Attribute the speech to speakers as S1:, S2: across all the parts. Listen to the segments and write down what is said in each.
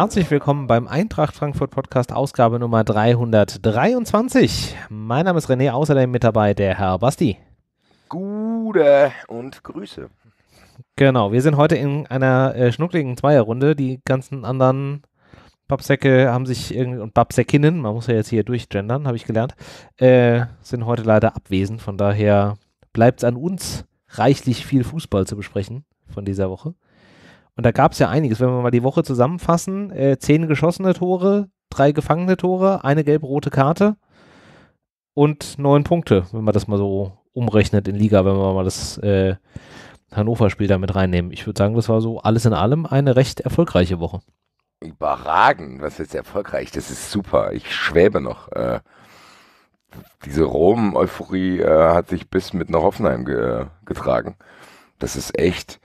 S1: Herzlich willkommen beim Eintracht Frankfurt Podcast, Ausgabe Nummer 323. Mein Name ist René, außerdem mit dabei der Herr Basti.
S2: Gute und Grüße.
S1: Genau, wir sind heute in einer äh, schnuckligen Zweierrunde. Die ganzen anderen Babsäcke haben sich irgendwie, und Babsäckinnen, man muss ja jetzt hier durchgendern, habe ich gelernt, äh, sind heute leider abwesend. Von daher bleibt es an uns, reichlich viel Fußball zu besprechen von dieser Woche. Und da gab es ja einiges. Wenn wir mal die Woche zusammenfassen, äh, zehn geschossene Tore, drei gefangene Tore, eine gelb-rote Karte und neun Punkte, wenn man das mal so umrechnet in Liga, wenn wir mal das äh, Hannover-Spiel da mit reinnehmen. Ich würde sagen, das war so alles in allem eine recht erfolgreiche
S2: Woche. Überragend, was ist erfolgreich, das ist super. Ich schwäbe noch. Äh, diese Rom-Euphorie äh, hat sich bis mit nach Hoffenheim ge äh, getragen. Das ist echt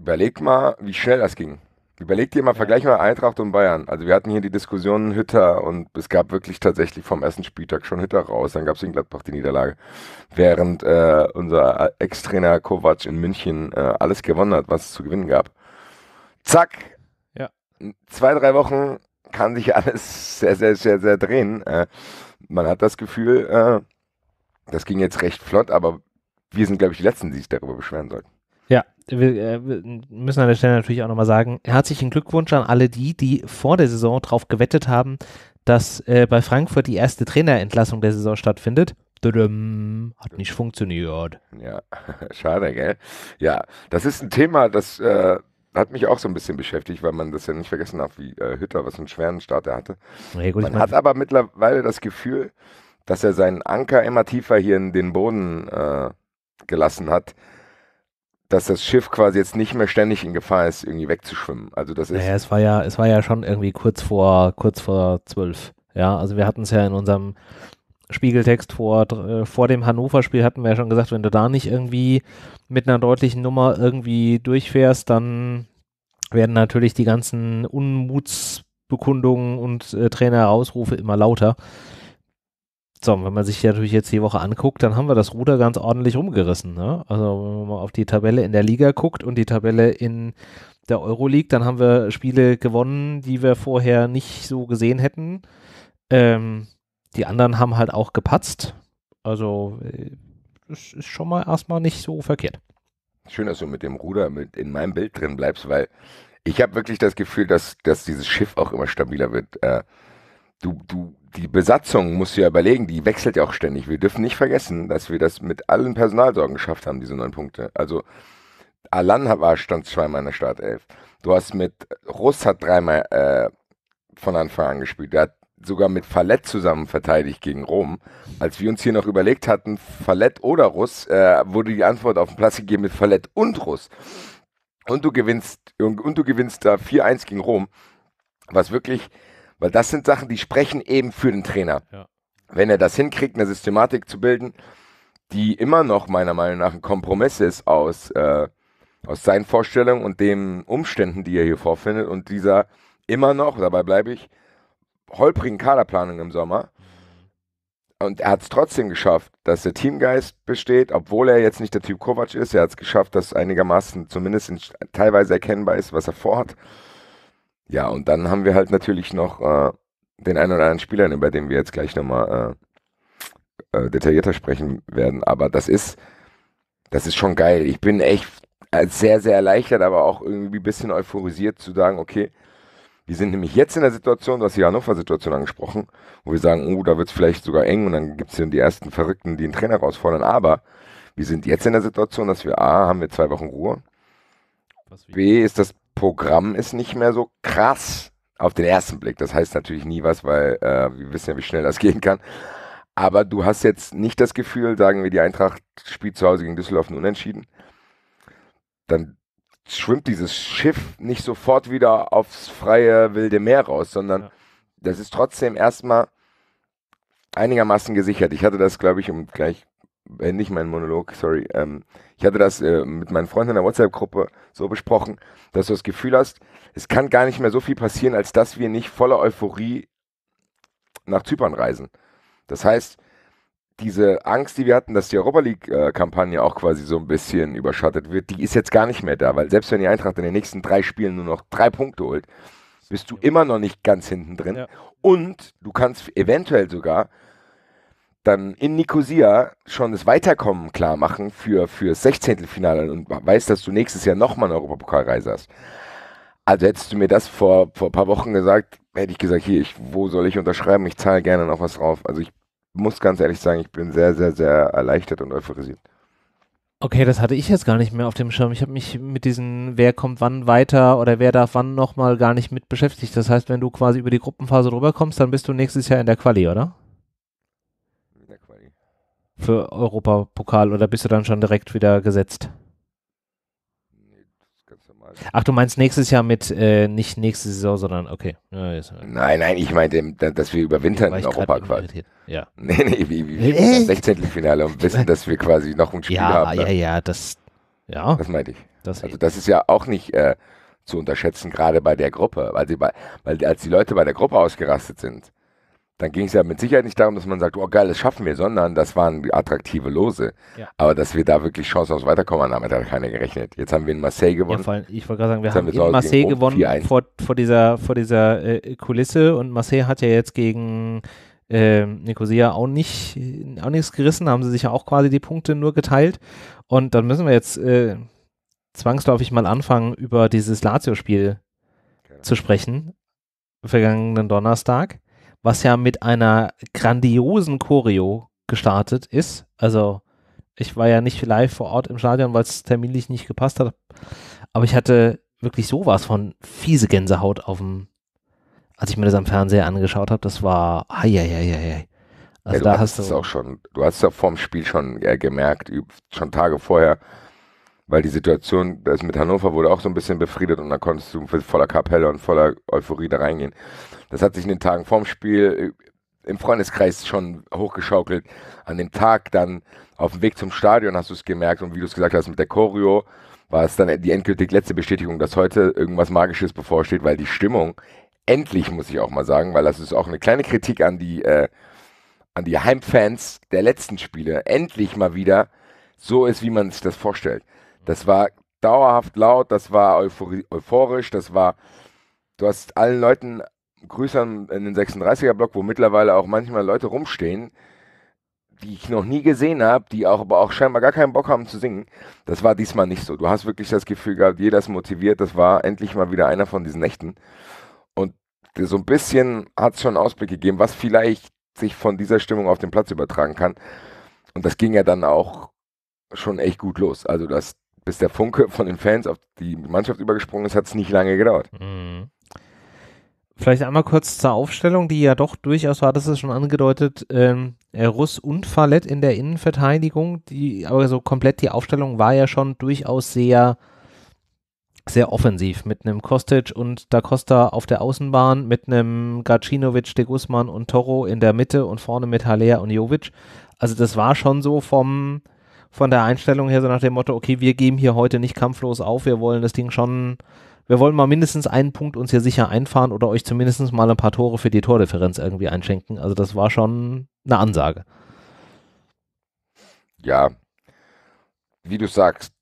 S2: überleg mal, wie schnell das ging. Überleg dir mal, vergleich mal Eintracht und Bayern. Also wir hatten hier die Diskussion Hütter und es gab wirklich tatsächlich vom ersten Spieltag schon Hütter raus. Dann gab es in Gladbach die Niederlage. Während äh, unser Ex-Trainer Kovac in München äh, alles gewonnen hat, was es zu gewinnen gab. Zack! Ja. zwei, drei Wochen kann sich alles sehr, sehr, sehr, sehr drehen. Äh, man hat das Gefühl, äh, das ging jetzt recht flott, aber wir sind, glaube ich, die Letzten, die sich darüber beschweren sollten.
S1: Ja, äh, wir, müssen an der Stelle natürlich auch nochmal sagen, herzlichen Glückwunsch an alle die, die vor der Saison drauf gewettet haben, dass äh, bei Frankfurt die erste Trainerentlassung der Saison stattfindet. Tudum, hat nicht
S2: funktioniert. Ja, schade, gell? Ja, das ist ein Thema, das äh, hat mich auch so ein bisschen beschäftigt, weil man das ja nicht vergessen darf, wie äh, Hütter, was einen schweren Start er hatte. Ja, gut, man hat aber mittlerweile das Gefühl, dass er seinen Anker immer tiefer hier in den Boden äh, gelassen hat dass das Schiff quasi jetzt nicht mehr ständig in Gefahr ist, irgendwie wegzuschwimmen. Also das ist. Naja, es
S1: war ja, es war ja schon irgendwie kurz vor kurz vor zwölf. Ja, also wir hatten es ja in unserem Spiegeltext vor, äh, vor dem Hannover-Spiel hatten wir ja schon gesagt, wenn du da nicht irgendwie mit einer deutlichen Nummer irgendwie durchfährst, dann werden natürlich die ganzen Unmutsbekundungen und äh, Trainerausrufe immer lauter. So, wenn man sich natürlich jetzt die Woche anguckt, dann haben wir das Ruder ganz ordentlich rumgerissen. Ne? Also wenn man mal auf die Tabelle in der Liga guckt und die Tabelle in der Euroleague, dann haben wir Spiele gewonnen, die wir vorher nicht so gesehen hätten. Ähm, die anderen haben halt auch gepatzt. Also das äh, ist schon mal erstmal nicht so
S2: verkehrt. Schön, dass du mit dem Ruder mit in meinem Bild drin bleibst, weil ich habe wirklich das Gefühl, dass, dass dieses Schiff auch immer stabiler wird. Äh, du, du die Besatzung, musst du ja überlegen, die wechselt ja auch ständig. Wir dürfen nicht vergessen, dass wir das mit allen Personalsorgen geschafft haben, diese neun Punkte. Also Alan war, stand zweimal in der Startelf. Du hast mit, Russ hat dreimal äh, von Anfang an gespielt. Der hat sogar mit Fallett zusammen verteidigt gegen Rom. Als wir uns hier noch überlegt hatten, Fallett oder Russ, äh, wurde die Antwort auf den Platz gegeben mit Fallett und Russ. Und du gewinnst, und, und du gewinnst da 4-1 gegen Rom, was wirklich weil das sind Sachen, die sprechen eben für den Trainer. Ja. Wenn er das hinkriegt, eine Systematik zu bilden, die immer noch meiner Meinung nach ein Kompromiss ist aus, äh, aus seinen Vorstellungen und den Umständen, die er hier vorfindet und dieser immer noch, dabei bleibe ich, holprigen Kaderplanung im Sommer. Mhm. Und er hat es trotzdem geschafft, dass der Teamgeist besteht, obwohl er jetzt nicht der Typ Kovac ist. Er hat es geschafft, dass einigermaßen zumindest in, teilweise erkennbar ist, was er vorhat. Ja, und dann haben wir halt natürlich noch äh, den einen oder anderen Spieler, über den wir jetzt gleich nochmal äh, äh, detaillierter sprechen werden. Aber das ist, das ist schon geil. Ich bin echt äh, sehr, sehr erleichtert, aber auch irgendwie ein bisschen euphorisiert zu sagen, okay, wir sind nämlich jetzt in der Situation, du hast die Hannover-Situation angesprochen, wo wir sagen, oh, da wird es vielleicht sogar eng und dann gibt es die ersten Verrückten, die einen Trainer herausfordern. Aber wir sind jetzt in der Situation, dass wir A, haben wir zwei Wochen Ruhe. B, ist das Programm ist nicht mehr so krass auf den ersten Blick. Das heißt natürlich nie was, weil äh, wir wissen ja, wie schnell das gehen kann. Aber du hast jetzt nicht das Gefühl, sagen wir, die Eintracht spielt zu Hause gegen Düsseldorf nur unentschieden. Dann schwimmt dieses Schiff nicht sofort wieder aufs freie wilde Meer raus, sondern ja. das ist trotzdem erstmal einigermaßen gesichert. Ich hatte das, glaube ich, um gleich äh, nicht mein Monolog, sorry. Ähm, ich hatte das äh, mit meinen Freunden in der WhatsApp-Gruppe so besprochen, dass du das Gefühl hast, es kann gar nicht mehr so viel passieren, als dass wir nicht voller Euphorie nach Zypern reisen. Das heißt, diese Angst, die wir hatten, dass die Europa League-Kampagne auch quasi so ein bisschen überschattet wird, die ist jetzt gar nicht mehr da, weil selbst wenn die Eintracht in den nächsten drei Spielen nur noch drei Punkte holt, bist du immer noch nicht ganz hinten drin. Ja. Und du kannst eventuell sogar dann in Nicosia schon das Weiterkommen klar machen für, für das 16. Finale und weißt, dass du nächstes Jahr nochmal eine Europapokalreise hast. Also hättest du mir das vor, vor ein paar Wochen gesagt, hätte ich gesagt, hier, ich, wo soll ich unterschreiben? Ich zahle gerne noch was drauf. Also ich muss ganz ehrlich sagen, ich bin sehr, sehr, sehr erleichtert und euphorisiert.
S1: Okay, das hatte ich jetzt gar nicht mehr auf dem Schirm. Ich habe mich mit diesen, wer kommt wann weiter oder wer darf wann nochmal gar nicht mit beschäftigt. Das heißt, wenn du quasi über die Gruppenphase drüber kommst, dann bist du nächstes Jahr in der Quali, oder? für Europapokal oder bist du dann schon direkt wieder gesetzt? Ach, du meinst nächstes Jahr mit, äh, nicht nächste Saison, sondern okay. Ja, nein, nein, ich meinte,
S2: dass wir überwintern in Europa quasi. Ja. Nee, nee, wir, wir das 16. Finale und wissen, dass wir quasi noch ein Spiel ja, haben. Ja, ja, ne? ja, das, ja. Das meinte ich. Das also das ist ja auch nicht äh, zu unterschätzen, gerade bei der Gruppe, weil, also, die, weil als die Leute bei der Gruppe ausgerastet sind, dann ging es ja mit Sicherheit nicht darum, dass man sagt, oh geil, das schaffen wir, sondern das waren attraktive Lose. Ja. Aber dass wir da wirklich Chancen aufs Weiterkommen haben, damit hat keiner gerechnet. Jetzt haben wir in Marseille gewonnen. Ja, allem, ich wollte gerade sagen, wir jetzt haben, haben in Marseille gewonnen
S1: vor, vor, dieser, vor dieser äh, Kulisse und Marseille hat ja jetzt gegen äh, Nicosia auch, nicht, auch nichts gerissen, haben sie sich ja auch quasi die Punkte nur geteilt. Und dann müssen wir jetzt äh, zwangsläufig mal anfangen, über dieses Lazio-Spiel genau. zu sprechen, vergangenen Donnerstag was ja mit einer grandiosen Choreo gestartet ist. Also ich war ja nicht live vor Ort im Stadion, weil es terminlich nicht gepasst hat. Aber ich hatte wirklich sowas von fiese
S2: Gänsehaut auf dem, als ich mir
S1: das am Fernseher angeschaut habe. Das war, ai, ai, ai, ai.
S2: Also ja, da hast es auch schon, du hast ja vorm Spiel schon äh, gemerkt, schon Tage vorher, weil die Situation, das mit Hannover wurde auch so ein bisschen befriedet und dann konntest du voller Kapelle und voller Euphorie da reingehen. Das hat sich in den Tagen vorm Spiel äh, im Freundeskreis schon hochgeschaukelt. An dem Tag dann auf dem Weg zum Stadion hast du es gemerkt und wie du es gesagt hast mit der Choreo war es dann die endgültig letzte Bestätigung, dass heute irgendwas Magisches bevorsteht, weil die Stimmung endlich muss ich auch mal sagen, weil das ist auch eine kleine Kritik an die äh, an die Heimfans der letzten Spiele endlich mal wieder so ist, wie man sich das vorstellt. Das war dauerhaft laut, das war euphorisch, das war du hast allen Leuten Grüße an den 36er-Block, wo mittlerweile auch manchmal Leute rumstehen, die ich noch nie gesehen habe, die auch aber auch scheinbar gar keinen Bock haben zu singen. Das war diesmal nicht so. Du hast wirklich das Gefühl gehabt, jeder ist motiviert. Das war endlich mal wieder einer von diesen Nächten. Und so ein bisschen hat es schon einen Ausblick gegeben, was vielleicht sich von dieser Stimmung auf den Platz übertragen kann. Und das ging ja dann auch schon echt gut los. Also das, bis der Funke von den Fans auf die Mannschaft übergesprungen ist, hat es nicht lange gedauert. Mhm.
S1: Vielleicht einmal kurz zur Aufstellung, die ja doch durchaus, war, das ist schon angedeutet, ähm, äh, Russ und Fallett in der Innenverteidigung, die, aber so komplett die Aufstellung war ja schon durchaus sehr, sehr offensiv mit einem Kostic und Da Costa auf der Außenbahn, mit einem Gacinovic, De Guzman und Toro in der Mitte und vorne mit Haller und Jovic. Also das war schon so vom, von der Einstellung her, so nach dem Motto, okay, wir geben hier heute nicht kampflos auf, wir wollen das Ding schon wir wollen mal mindestens einen Punkt uns hier sicher einfahren oder euch zumindest mal ein paar Tore für die Tordifferenz irgendwie einschenken. Also das war schon eine Ansage.
S2: Ja, wie du sagst,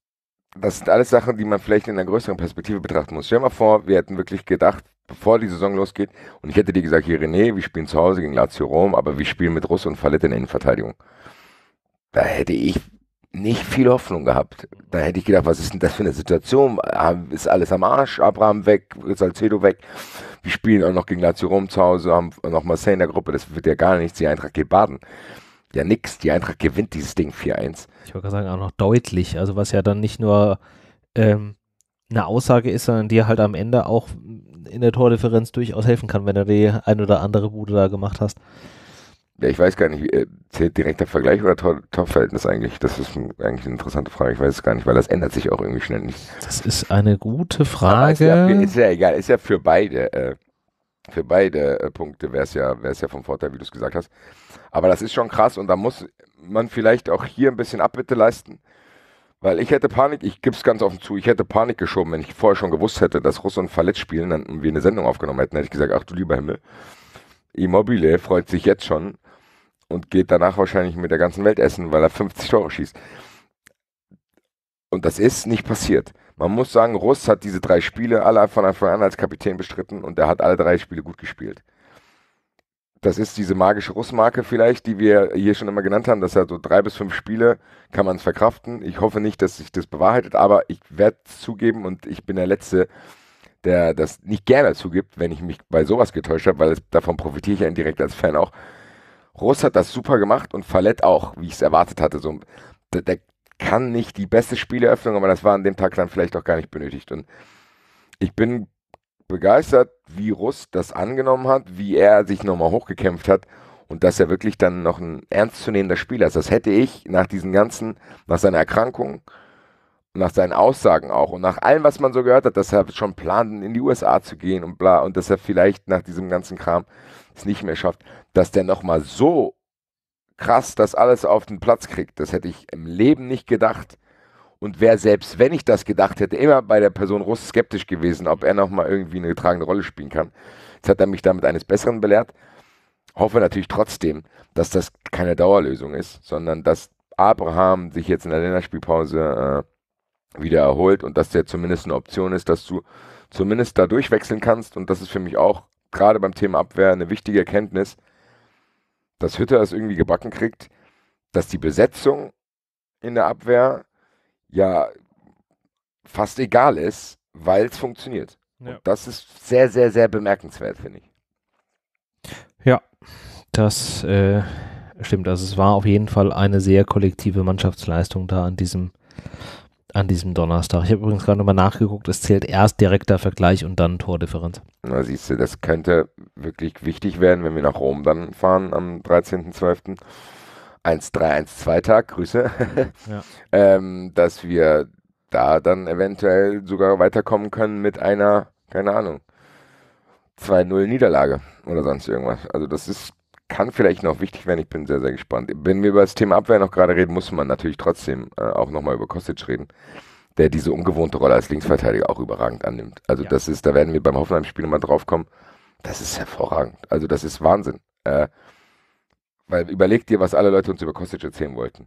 S2: das sind alles Sachen, die man vielleicht in einer größeren Perspektive betrachten muss. Stell dir mal vor, wir hätten wirklich gedacht, bevor die Saison losgeht, und ich hätte dir gesagt, hier René, wir spielen zu Hause gegen Lazio Rom, aber wir spielen mit Russ und Fallett in der Innenverteidigung. Da hätte ich nicht viel Hoffnung gehabt. Da hätte ich gedacht, was ist denn das für eine Situation? Ah, ist alles am Arsch? Abraham weg, Salcedo weg. Wir spielen auch noch gegen Lazio Rom zu Hause, haben noch Marseille in der Gruppe. Das wird ja gar nichts. Die Eintracht geht baden. Ja, nix. Die Eintracht gewinnt dieses Ding 4-1.
S1: Ich wollte gerade sagen, auch noch deutlich. Also, was ja dann nicht nur ähm, eine Aussage ist, sondern dir halt am Ende auch in der Tordifferenz durchaus helfen kann, wenn du die ein oder andere Bude da gemacht hast.
S2: Ja, ich weiß gar nicht, äh, zählt direkter Vergleich oder Top-Verhältnis eigentlich? Das ist eigentlich eine interessante Frage. Ich weiß es gar nicht, weil das ändert sich auch irgendwie schnell nicht. Das ist
S1: eine gute
S2: Frage. Ist ja, ist ja, egal, ist ja für beide. Äh, für beide äh, Punkte wäre es ja, ja vom Vorteil, wie du es gesagt hast. Aber das ist schon krass und da muss man vielleicht auch hier ein bisschen Abbitte leisten. Weil ich hätte Panik, ich gebe es ganz offen zu, ich hätte Panik geschoben, wenn ich vorher schon gewusst hätte, dass Russ und Fallett spielen und wir eine Sendung aufgenommen hätten, hätte ich gesagt, ach du lieber Himmel, Immobile freut sich jetzt schon und geht danach wahrscheinlich mit der ganzen Welt essen, weil er 50 Tore schießt. Und das ist nicht passiert. Man muss sagen, Russ hat diese drei Spiele alle von Anfang an als Kapitän bestritten und er hat alle drei Spiele gut gespielt. Das ist diese magische Russ-Marke vielleicht, die wir hier schon immer genannt haben, dass er so drei bis fünf Spiele kann man es verkraften. Ich hoffe nicht, dass sich das bewahrheitet, aber ich werde zugeben und ich bin der Letzte, der das nicht gerne zugibt, wenn ich mich bei sowas getäuscht habe, weil es, davon profitiere ich ja indirekt als Fan auch Russ hat das super gemacht und Fallett auch, wie ich es erwartet hatte. So, der, der, kann nicht die beste Spieleröffnung, aber das war an dem Tag dann vielleicht auch gar nicht benötigt. Und ich bin begeistert, wie Russ das angenommen hat, wie er sich nochmal hochgekämpft hat und dass er wirklich dann noch ein ernstzunehmender Spieler ist. Das hätte ich nach diesen ganzen, nach seiner Erkrankung, nach seinen Aussagen auch und nach allem, was man so gehört hat, dass er schon plant, in die USA zu gehen und bla, und dass er vielleicht nach diesem ganzen Kram es nicht mehr schafft, dass der nochmal so krass das alles auf den Platz kriegt. Das hätte ich im Leben nicht gedacht. Und wäre selbst, wenn ich das gedacht hätte, immer bei der Person Russ skeptisch gewesen, ob er nochmal irgendwie eine tragende Rolle spielen kann. Jetzt hat er mich damit eines Besseren belehrt. Hoffe natürlich trotzdem, dass das keine Dauerlösung ist, sondern dass Abraham sich jetzt in der Länderspielpause äh, wieder erholt und dass der zumindest eine Option ist, dass du zumindest da durchwechseln kannst. Und das ist für mich auch gerade beim Thema Abwehr eine wichtige Erkenntnis, dass Hütter es irgendwie gebacken kriegt, dass die Besetzung in der Abwehr ja fast egal ist, weil es funktioniert. Ja. das ist sehr, sehr, sehr bemerkenswert, finde ich.
S1: Ja, das äh, stimmt. Also es war auf jeden Fall eine sehr kollektive Mannschaftsleistung da an diesem an diesem Donnerstag. Ich habe übrigens gerade nochmal nachgeguckt, es zählt erst direkter Vergleich und dann Tordifferenz.
S2: Na siehst du, das könnte wirklich wichtig werden, wenn wir nach Rom dann fahren am 13.12. 1312-Tag, Grüße, ja. ähm, dass wir da dann eventuell sogar weiterkommen können mit einer, keine Ahnung, 2-0 Niederlage oder sonst irgendwas. Also das ist kann vielleicht noch wichtig werden. Ich bin sehr, sehr gespannt. Wenn wir über das Thema Abwehr noch gerade reden, muss man natürlich trotzdem äh, auch nochmal über Kostic reden, der diese ungewohnte Rolle als Linksverteidiger auch überragend annimmt. Also ja. das ist, da werden wir beim Hoffenheim-Spiel nochmal drauf kommen. Das ist hervorragend. Also das ist Wahnsinn. Äh, weil überleg dir, was alle Leute uns über Kostic erzählen wollten.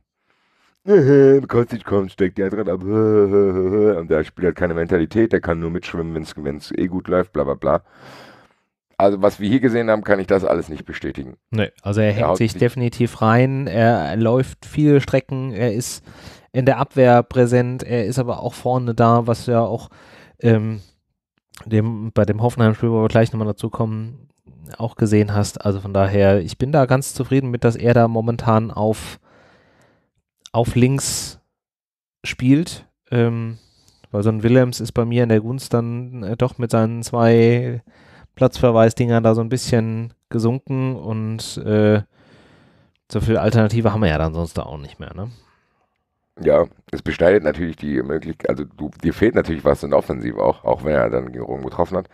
S2: Äh, Kostic kommt, steckt ja drin ab. Und der Spieler hat keine Mentalität, der kann nur mitschwimmen, wenn es eh gut läuft, bla bla bla also was wir hier gesehen haben, kann ich das alles nicht bestätigen.
S1: Nö, also er hängt sich definitiv rein, er läuft viele Strecken, er ist in der Abwehr präsent, er ist aber auch vorne da, was ja auch ähm, dem, bei dem Hoffenheim-Spiel, wo wir gleich nochmal dazu kommen, auch gesehen hast. Also von daher, ich bin da ganz zufrieden mit, dass er da momentan auf, auf links spielt. Ähm, weil so ein Willems ist bei mir in der Gunst dann äh, doch mit seinen zwei Platzverweisdingern da so ein bisschen gesunken und äh, so viel Alternative haben wir ja dann sonst da auch nicht mehr, ne?
S2: Ja, es beschneidet natürlich die Möglichkeit, also du, dir fehlt natürlich was in Offensiv auch, auch wenn er dann gegen Rom getroffen hat.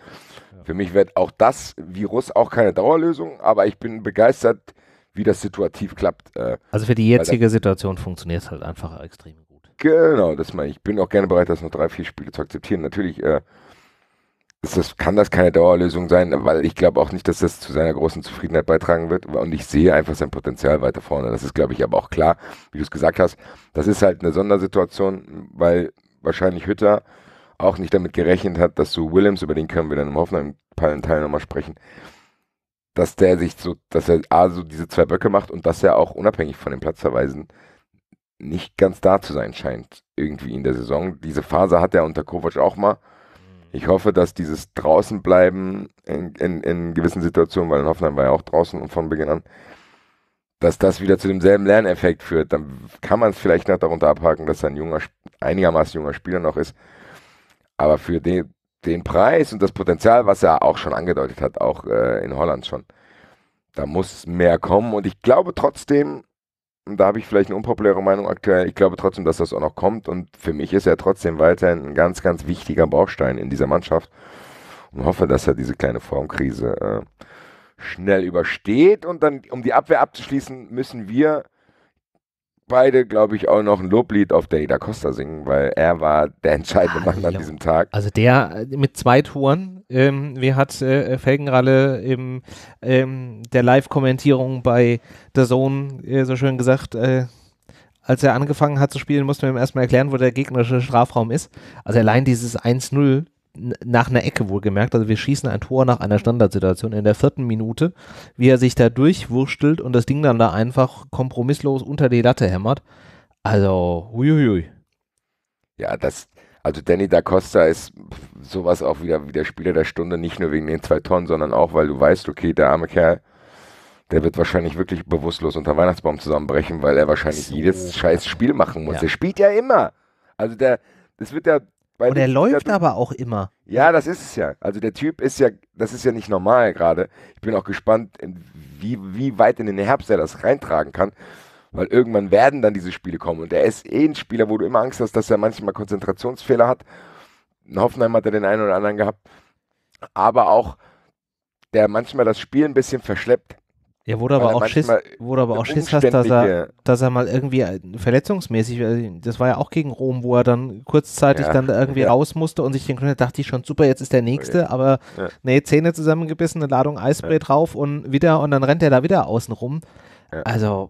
S2: Ja. Für mich wird auch das Virus auch keine Dauerlösung, aber ich bin begeistert, wie das situativ klappt. Äh, also für die jetzige
S1: Situation funktioniert es halt einfach extrem gut.
S2: Genau, das meine ich. Ich bin auch gerne bereit, das noch drei, vier Spiele zu akzeptieren. Natürlich äh, das, kann das keine Dauerlösung sein, weil ich glaube auch nicht, dass das zu seiner großen Zufriedenheit beitragen wird. Und ich sehe einfach sein Potenzial weiter vorne. Das ist, glaube ich, aber auch klar, wie du es gesagt hast. Das ist halt eine Sondersituation, weil wahrscheinlich Hütter auch nicht damit gerechnet hat, dass so Williams, über den können wir dann im Hoffnung Hoffenheim-Teil nochmal sprechen, dass der sich so, dass er A, so diese zwei Böcke macht und dass er auch unabhängig von den Platzverweisen nicht ganz da zu sein scheint, irgendwie in der Saison. Diese Phase hat er unter Kovac auch mal ich hoffe, dass dieses Draußenbleiben in, in, in gewissen Situationen, weil in Hoffenheim war ja auch draußen und von Beginn an, dass das wieder zu demselben Lerneffekt führt. Dann kann man es vielleicht noch darunter abhaken, dass er ein junger, einigermaßen junger Spieler noch ist. Aber für den, den Preis und das Potenzial, was er auch schon angedeutet hat, auch äh, in Holland schon, da muss mehr kommen. Und ich glaube trotzdem, da habe ich vielleicht eine unpopuläre Meinung aktuell. Ich glaube trotzdem, dass das auch noch kommt. Und für mich ist er trotzdem weiterhin ein ganz, ganz wichtiger Baustein in dieser Mannschaft. Und hoffe, dass er diese kleine Formkrise äh, schnell übersteht. Und dann, um die Abwehr abzuschließen, müssen wir beide, glaube ich, auch noch ein Loblied auf Danny da Costa singen, weil er war der entscheidende ah, Mann an diesem Tag. Also
S1: der äh, mit zwei Toren, ähm, wie hat äh, Felgenralle im ähm, der Live-Kommentierung bei The Zone äh, so schön gesagt, äh, als er angefangen hat zu spielen, mussten wir ihm erstmal erklären, wo der gegnerische Strafraum ist. Also allein dieses 1-0 nach einer Ecke wohlgemerkt. Also wir schießen ein Tor nach einer Standardsituation in der vierten Minute, wie er sich da durchwurstelt und das Ding dann da einfach kompromisslos unter die Latte hämmert. Also, huiuiui.
S2: Ja, das, also Danny da Costa ist sowas auch wieder wie der Spieler der Stunde, nicht nur wegen den zwei Tonnen, sondern auch, weil du weißt, okay, der arme Kerl, der wird wahrscheinlich wirklich bewusstlos unter Weihnachtsbaum zusammenbrechen, weil er wahrscheinlich so. jedes scheiß Spiel machen muss. Ja. Der spielt ja immer. Also der, es wird ja weil oh, er läuft aber auch immer. Ja, das ist es ja. Also der Typ ist ja, das ist ja nicht normal gerade. Ich bin auch gespannt, wie, wie weit in den Herbst er das reintragen kann. Weil irgendwann werden dann diese Spiele kommen. Und er ist eh ein Spieler, wo du immer Angst hast, dass er manchmal Konzentrationsfehler hat. In Hoffenheim hat er den einen oder anderen gehabt. Aber auch, der manchmal das Spiel ein bisschen verschleppt. Ja, wurde aber, auch Schiss, wurde aber auch Schiss hast, dass er,
S1: dass er mal irgendwie äh, verletzungsmäßig, äh, das war ja auch gegen Rom, wo er dann kurzzeitig ja, dann irgendwie ja. raus musste und sich den Gründer dachte ich schon, super, jetzt ist der nächste, ja. aber nee, Zähne zusammengebissen, eine Ladung Eisspray drauf und wieder und dann rennt er da wieder außen rum. Also,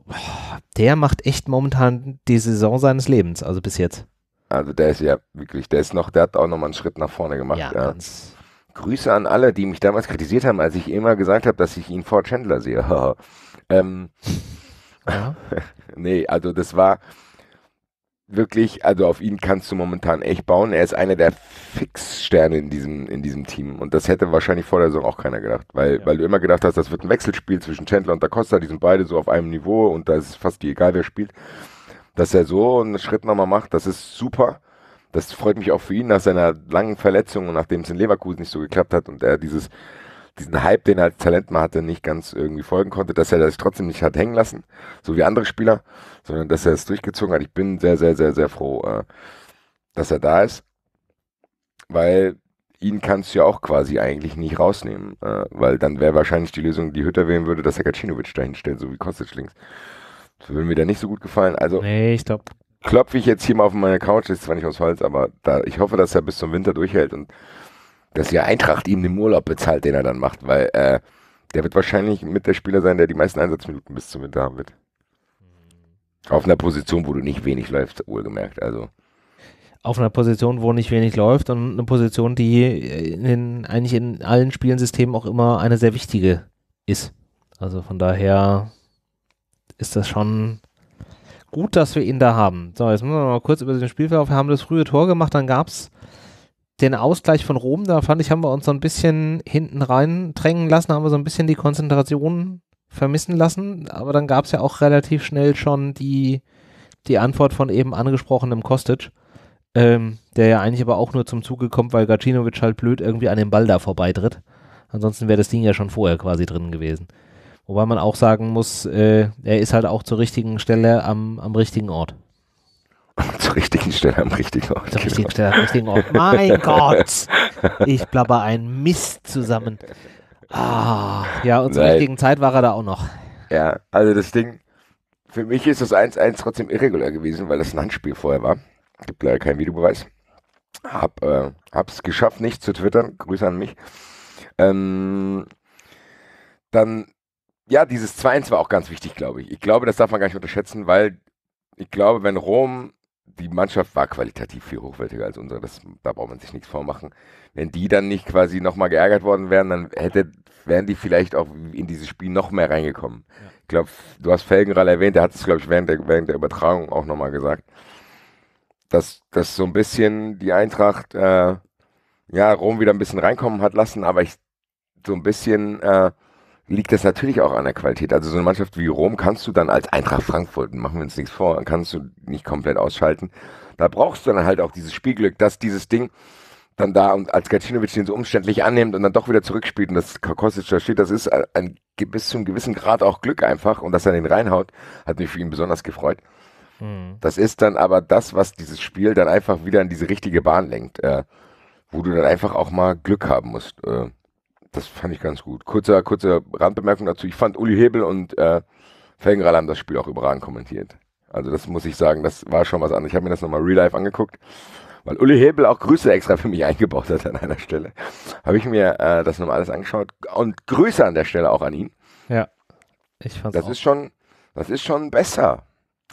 S2: der macht echt
S1: momentan
S2: die Saison seines Lebens, also bis jetzt. Also der ist ja wirklich, der ist noch, der hat auch nochmal einen Schritt nach vorne gemacht. Ja, Ganz, Grüße an alle, die mich damals kritisiert haben, als ich immer gesagt habe, dass ich ihn vor Chandler sehe. ähm, ja. nee, also das war wirklich, also auf ihn kannst du momentan echt bauen. Er ist einer der Fixsterne in diesem, in diesem Team. Und das hätte wahrscheinlich vor der Saison auch keiner gedacht, weil, ja. weil du immer gedacht hast, das wird ein Wechselspiel zwischen Chandler und Da Costa, die sind beide so auf einem Niveau und da ist fast die egal, wer spielt. Dass er so einen Schritt nochmal macht, das ist super das freut mich auch für ihn nach seiner langen Verletzung und nachdem es in Leverkusen nicht so geklappt hat und er dieses, diesen Hype, den er als Talent mal hatte, nicht ganz irgendwie folgen konnte, dass er das trotzdem nicht hat hängen lassen, so wie andere Spieler, sondern dass er es durchgezogen hat. Ich bin sehr, sehr, sehr, sehr froh, äh, dass er da ist, weil ihn kannst du ja auch quasi eigentlich nicht rausnehmen, äh, weil dann wäre wahrscheinlich die Lösung, die Hütter wählen würde, dass er Gacinovic dahin stellt, so wie Kostic links. Das würde mir da nicht so gut gefallen. Also, nee, ich glaube, klopfe ich jetzt hier mal auf meine Couch, ist zwar nicht aus Holz, aber da, ich hoffe, dass er bis zum Winter durchhält und dass die Eintracht ihm den Urlaub bezahlt, den er dann macht, weil äh, der wird wahrscheinlich mit der Spieler sein, der die meisten Einsatzminuten bis zum Winter haben wird. Auf einer Position, wo du nicht wenig läufst, wohlgemerkt. Also.
S1: Auf einer Position, wo nicht wenig läuft und eine Position, die in den, eigentlich in allen Spielensystemen auch immer eine sehr wichtige ist. Also von daher ist das schon gut, dass wir ihn da haben. So, jetzt müssen wir mal kurz über den Spielverlauf. Wir haben das frühe Tor gemacht, dann gab es den Ausgleich von Rom. Da fand ich, haben wir uns so ein bisschen hinten rein drängen lassen, haben wir so ein bisschen die Konzentration vermissen lassen. Aber dann gab es ja auch relativ schnell schon die, die Antwort von eben angesprochenem Kostic. Ähm, der ja eigentlich aber auch nur zum Zuge kommt, weil Gacinovic halt blöd irgendwie an dem Ball da vorbeitritt. Ansonsten wäre das Ding ja schon vorher quasi drin gewesen. Wobei man auch sagen muss, äh, er ist halt auch zur richtigen Stelle am, am richtigen Ort.
S2: Zur richtigen Stelle am richtigen Ort. Zur genau. richtigen Stelle am richtigen Ort. Mein Gott! Ich
S1: blabber einen Mist zusammen. Ah, ja, und zur Nein. richtigen Zeit war er da auch noch.
S2: Ja, also das Ding, für mich ist das 1-1 trotzdem irregulär gewesen, weil das ein Handspiel vorher war. Gibt leider keinen Videobeweis. Hab, äh, hab's geschafft, nicht zu twittern. Grüße an mich. Ähm, dann ja, dieses 2-1 war auch ganz wichtig, glaube ich. Ich glaube, das darf man gar nicht unterschätzen, weil ich glaube, wenn Rom, die Mannschaft war qualitativ viel hochwertiger als unsere, das, da braucht man sich nichts vormachen. Wenn die dann nicht quasi nochmal geärgert worden wären, dann hätte, wären die vielleicht auch in dieses Spiel noch mehr reingekommen. Ja. Ich glaube, du hast Felgenral erwähnt, der hat es, glaube ich, während der, während der Übertragung auch nochmal gesagt, dass, dass so ein bisschen die Eintracht, äh, ja, Rom wieder ein bisschen reinkommen hat lassen, aber ich so ein bisschen... Äh, liegt das natürlich auch an der Qualität. Also so eine Mannschaft wie Rom kannst du dann als Eintracht Frankfurt, machen wir uns nichts vor, kannst du nicht komplett ausschalten. Da brauchst du dann halt auch dieses Spielglück, dass dieses Ding dann da und als Gacinovic den so umständlich annimmt und dann doch wieder zurückspielt und das Kostic da steht, das ist ein, ein, bis zu einem gewissen Grad auch Glück einfach und dass er den reinhaut, hat mich für ihn besonders gefreut. Hm. Das ist dann aber das, was dieses Spiel dann einfach wieder in diese richtige Bahn lenkt, äh, wo du dann einfach auch mal Glück haben musst. Äh, das fand ich ganz gut. Kurzer, kurze Randbemerkung dazu. Ich fand Uli Hebel und äh, Felgenrad haben das Spiel auch überragend kommentiert. Also das muss ich sagen, das war schon was anderes. Ich habe mir das nochmal real life angeguckt, weil Uli Hebel auch Grüße extra für mich eingebaut hat an einer Stelle. Habe ich mir äh, das nochmal alles angeschaut und Grüße an der Stelle auch an ihn. Ja, ich fand's Das auch. ist schon, das ist schon besser.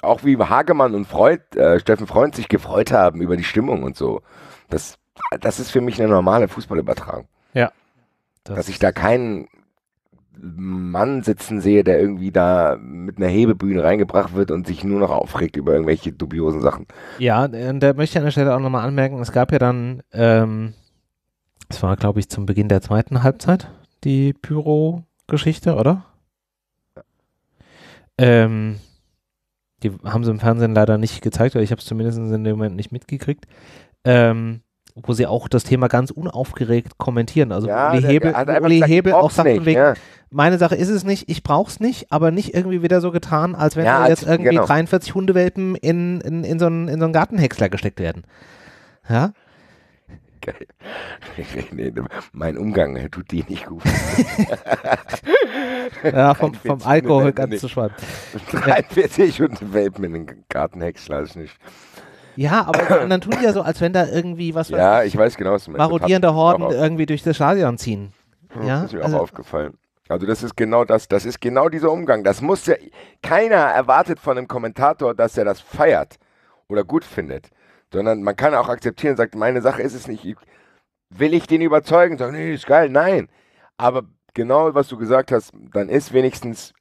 S2: Auch wie Hagemann und Freud, äh, Steffen Freund sich gefreut haben über die Stimmung und so. Das, das ist für mich eine normale Fußballübertragung. Ja, das dass ich da keinen Mann sitzen sehe, der irgendwie da mit einer Hebebühne reingebracht wird und sich nur noch aufregt über irgendwelche dubiosen Sachen.
S1: Ja, und da möchte ich an der Stelle auch nochmal anmerken, es gab ja dann, ähm, es ähm, war glaube ich zum Beginn der zweiten Halbzeit, die Pyro-Geschichte, oder? Ähm, die haben sie im Fernsehen leider nicht gezeigt, oder ich habe es zumindest in dem Moment nicht mitgekriegt. Ähm, wo sie auch das Thema ganz unaufgeregt kommentieren. Also ja, Uli Hebel, Uli Hebel auch sagt nicht, wegen, ja. meine Sache ist es nicht, ich brauche es nicht, aber nicht irgendwie wieder so getan, als wenn ja, als, jetzt irgendwie genau. 43 Hundewelpen in, in, in so einen, in so einen Gartenhäcksler gesteckt werden.
S2: Ja? Geil. Nee, mein Umgang äh, tut dir nicht gut. ja, vom, vom Alkohol ganz zu schweigen. 43 Hundewelpen in den Gartenhäcksler ist nicht...
S1: Ja, aber dann tun die ja so, als wenn da irgendwie was ja, ich weiß genau, was du meinst. marodierende Horden irgendwie durch das Stadion ziehen.
S2: Hm, ja? Das ist mir also, auch aufgefallen. Also das ist genau das, das ist genau dieser Umgang. Das muss ja, keiner erwartet von einem Kommentator, dass er das feiert oder gut findet, sondern man kann auch akzeptieren, sagt, meine Sache ist es nicht, will ich den überzeugen, Sag, nee, ist geil, nein. Aber genau, was du gesagt hast, dann ist wenigstens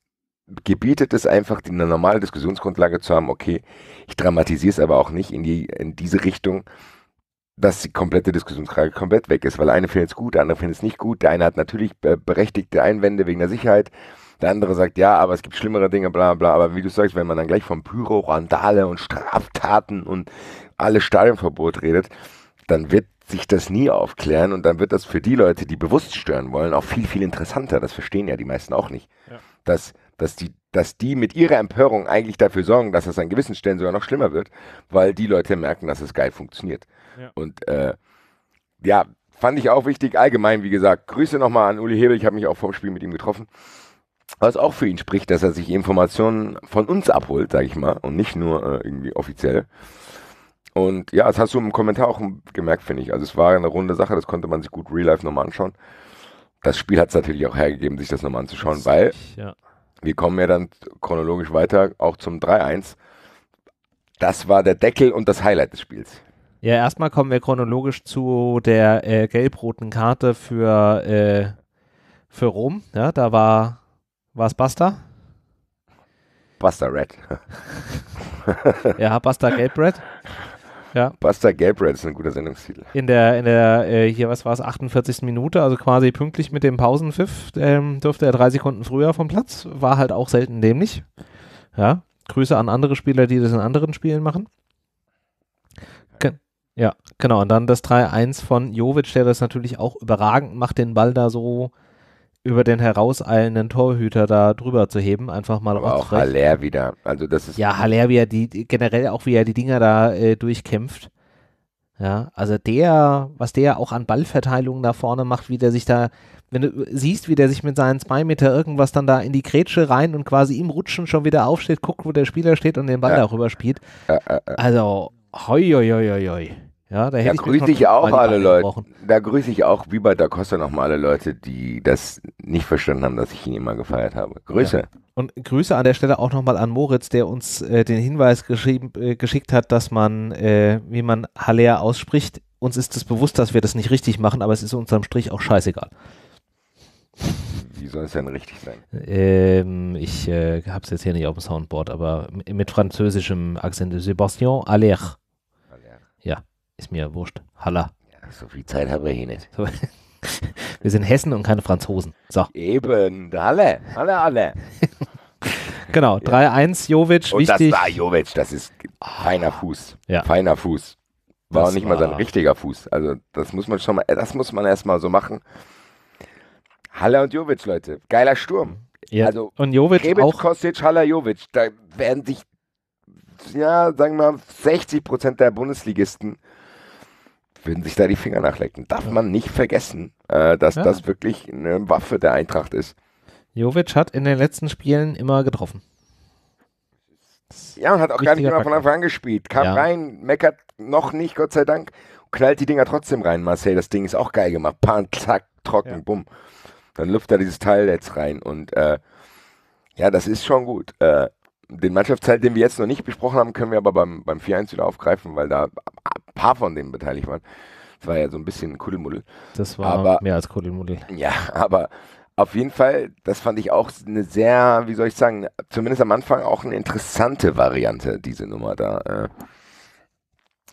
S2: gebietet es einfach, eine normale Diskussionsgrundlage zu haben, okay, ich dramatisiere es aber auch nicht in, die, in diese Richtung, dass die komplette Diskussionsfrage komplett weg ist, weil eine findet es gut, der andere findet es nicht gut, der eine hat natürlich berechtigte Einwände wegen der Sicherheit, der andere sagt, ja, aber es gibt schlimmere Dinge, bla bla, aber wie du sagst, wenn man dann gleich von Pyro, Randale und Straftaten und alles Stadionverbot redet, dann wird sich das nie aufklären und dann wird das für die Leute, die bewusst stören wollen, auch viel, viel interessanter. Das verstehen ja die meisten auch nicht. Ja. Dass dass die, dass die mit ihrer Empörung eigentlich dafür sorgen, dass das an gewissen Stellen sogar noch schlimmer wird, weil die Leute merken, dass es geil funktioniert. Ja. Und äh, ja, fand ich auch wichtig. Allgemein, wie gesagt, Grüße nochmal an Uli Hebel. Ich habe mich auch vorm Spiel mit ihm getroffen. Was auch für ihn spricht, dass er sich Informationen von uns abholt, sage ich mal, und nicht nur äh, irgendwie offiziell. Und ja, das hast du im Kommentar auch gemerkt, finde ich. Also es war eine runde Sache, das konnte man sich gut real life nochmal anschauen. Das Spiel hat es natürlich auch hergegeben, sich das nochmal anzuschauen, das weil ich, ja wir kommen ja dann chronologisch weiter, auch zum 3-1. Das war der Deckel und das Highlight des Spiels.
S1: Ja, erstmal kommen wir chronologisch zu der äh, gelb-roten Karte für, äh, für Rom. Ja, da war es Basta.
S2: Basta Red. ja, Basta Gelb Red. Ja. Buster Gabriel ist ein guter Sendungstitel.
S1: In der, in der, äh, hier, was war es, 48. Minute, also quasi pünktlich mit dem Pausenpfiff, ähm, durfte er drei Sekunden früher vom Platz. War halt auch selten dämlich. Ja. Grüße an andere Spieler, die das in anderen Spielen machen. Ge ja, genau. Und dann das 3-1 von Jovic, der das natürlich auch überragend macht, den Ball da so über den herauseilenden Torhüter da drüber zu heben, einfach mal Aber auch Haller wieder.
S2: Also das ist ja Haller
S1: wieder die generell auch wie er die Dinger da äh, durchkämpft. Ja, also der, was der auch an Ballverteilung da vorne macht, wie der sich da, wenn du siehst, wie der sich mit seinen zwei Meter irgendwas dann da in die Grätsche rein und quasi im Rutschen schon wieder aufsteht, guckt, wo der Spieler steht und den Ball ja. darüber spielt. Ja, ja, also, hoi, hoi, hoi, hoi.
S2: Ja, da, da grüße ich auch alle Leute. Da grüße ich auch wie bei da Costa nochmal alle Leute, die das nicht verstanden haben, dass ich ihn immer gefeiert habe. Grüße.
S1: Ja. Und Grüße an der Stelle auch nochmal an Moritz, der uns äh, den Hinweis äh, geschickt hat, dass man, äh, wie man Haller ausspricht, uns ist es das bewusst, dass wir das nicht richtig machen, aber es ist unterm Strich auch scheißegal. Wie soll es
S2: denn richtig sein?
S1: Ähm, ich äh, habe es jetzt hier nicht auf dem Soundboard, aber mit französischem Akzent. Sebastian Aller. Ist mir wurscht. Halla. Ja, so viel Zeit haben wir hier nicht. So, wir sind Hessen und keine
S2: Franzosen. So. Eben, alle, alle, alle. genau, 3-1, Jovic, und wichtig. das war Jovic, das ist feiner ah, Fuß. Ja. Feiner Fuß. War auch nicht war mal sein richtiger Fuß. Also das muss man schon mal, äh, das muss man erstmal so machen. Haller und Jovic, Leute. Geiler Sturm. Ja. Also, und Jovic Rebic, auch. Kostic, Haller, Jovic. Da werden sich, ja, sagen wir mal, 60 Prozent der Bundesligisten würden sich da die Finger nachlecken. Darf man nicht vergessen, äh, dass ja. das wirklich eine Waffe der Eintracht ist.
S1: Jovic hat in den letzten Spielen immer getroffen.
S2: Ja, und hat auch Richtiger gar nicht immer von Anfang an gespielt. Kam ja. rein, meckert noch nicht, Gott sei Dank, knallt die Dinger trotzdem rein, Marcel. Das Ding ist auch geil gemacht. Pan, zack, trocken, ja. bumm. Dann lüftet er dieses Teil jetzt rein und äh, ja, das ist schon gut. Äh, den Mannschaftsteil, den wir jetzt noch nicht besprochen haben, können wir aber beim, beim 4-1 wieder aufgreifen, weil da ein paar von denen beteiligt waren. Das war ja so ein bisschen Kuddelmuddel. Das war aber, mehr als Kuddelmuddel. Ja, aber auf jeden Fall, das fand ich auch eine sehr, wie soll ich sagen, zumindest am Anfang auch eine interessante Variante, diese Nummer da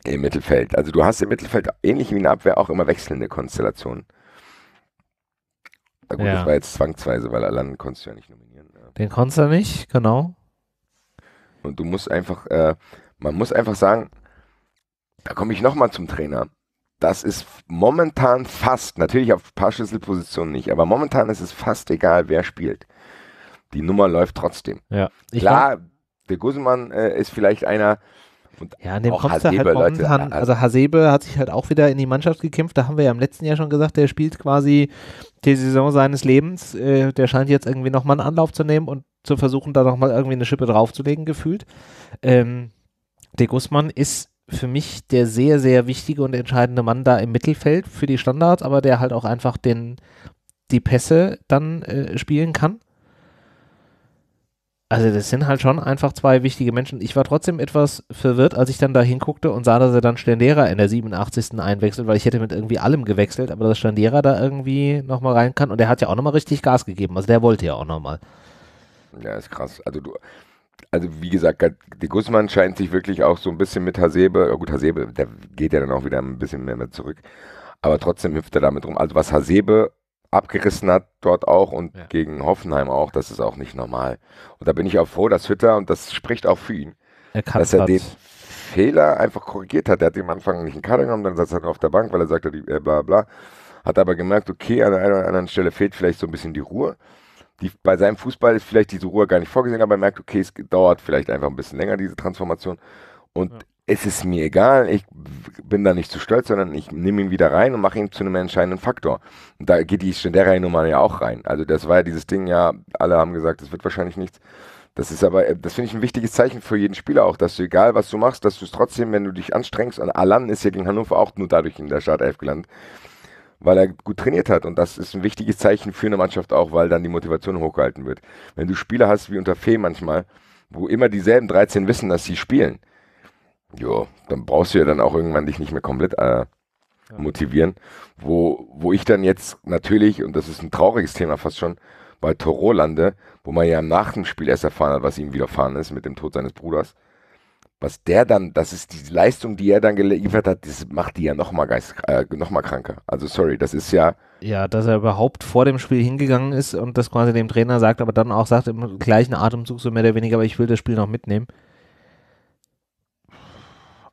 S2: äh, im Mittelfeld. Also du hast im Mittelfeld, ähnlich wie in der Abwehr, auch immer wechselnde Konstellationen. Na gut, ja. das war jetzt zwangsweise, weil Alan konntest du ja nicht nominieren.
S1: Den konntest du nicht, genau.
S2: Und du musst einfach, äh, man muss einfach sagen, da komme ich nochmal zum Trainer. Das ist momentan fast, natürlich auf ein paar Schlüsselpositionen nicht, aber momentan ist es fast egal, wer spielt. Die Nummer läuft trotzdem. Ja, Klar, der Gusemann äh, ist vielleicht einer, und ja, an dem kommst halt Hasebe, halt momentan, Leute, also Hasebe
S1: hat sich halt auch wieder in die Mannschaft gekämpft, da haben wir ja im letzten Jahr schon gesagt, der spielt quasi die Saison seines Lebens, äh, der scheint jetzt irgendwie nochmal einen Anlauf zu nehmen und zu versuchen, da nochmal irgendwie eine Schippe draufzulegen, gefühlt. Ähm, De Guzman ist für mich der sehr, sehr wichtige und entscheidende Mann da im Mittelfeld für die Standards, aber der halt auch einfach den, die Pässe dann äh, spielen kann. Also das sind halt schon einfach zwei wichtige Menschen. Ich war trotzdem etwas verwirrt, als ich dann da hinguckte und sah, dass er dann Stendera in der 87. einwechselt, weil ich hätte mit irgendwie allem gewechselt, aber dass Stendera da irgendwie nochmal rein kann und der hat ja auch nochmal richtig Gas gegeben. Also der wollte ja auch nochmal. Ja, ist krass. Also du,
S2: also wie gesagt, die Guzman scheint sich wirklich auch so ein bisschen mit Hasebe, ja gut, Hasebe, der geht ja dann auch wieder ein bisschen mehr zurück, aber trotzdem hüpft er damit rum. Also was Hasebe abgerissen hat dort auch und ja. gegen Hoffenheim auch, das ist auch nicht normal. Und da bin ich auch froh, dass Hütter, und das spricht auch für ihn, er dass er den Fehler einfach korrigiert hat. Er hat am Anfang nicht einen Kader genommen, dann saß er auf der Bank, weil er sagte, äh, bla bla. Hat aber gemerkt, okay, an der einen oder anderen Stelle fehlt vielleicht so ein bisschen die Ruhe die bei seinem Fußball ist vielleicht diese Ruhe gar nicht vorgesehen, aber er merkt, okay, es dauert vielleicht einfach ein bisschen länger, diese Transformation. Und ja. es ist mir egal, ich bin da nicht zu stolz, sondern ich nehme ihn wieder rein und mache ihn zu einem entscheidenden Faktor. Und da geht die Schenderai-Nummer ja auch rein. Also das war ja dieses Ding, ja, alle haben gesagt, das wird wahrscheinlich nichts. Das ist aber, äh, das finde ich ein wichtiges Zeichen für jeden Spieler auch, dass du egal was du machst, dass du es trotzdem, wenn du dich anstrengst, und Alan ist ja gegen Hannover auch nur dadurch in der Startelf gelandet, weil er gut trainiert hat. Und das ist ein wichtiges Zeichen für eine Mannschaft auch, weil dann die Motivation hochgehalten wird. Wenn du Spieler hast wie unter Fee manchmal, wo immer dieselben 13 wissen, dass sie spielen, jo, dann brauchst du ja dann auch irgendwann dich nicht mehr komplett äh, motivieren. Wo, wo ich dann jetzt natürlich, und das ist ein trauriges Thema fast schon, bei Toro lande, wo man ja nach dem Spiel erst erfahren hat, was ihm widerfahren ist mit dem Tod seines Bruders was der dann, das ist die Leistung, die er dann geliefert hat, das macht die ja nochmal äh, noch kranker. Also sorry, das ist ja.
S1: Ja, dass er überhaupt vor dem Spiel hingegangen ist und das quasi dem Trainer sagt, aber dann auch sagt im gleichen Atemzug so mehr oder weniger, aber ich will das Spiel noch mitnehmen.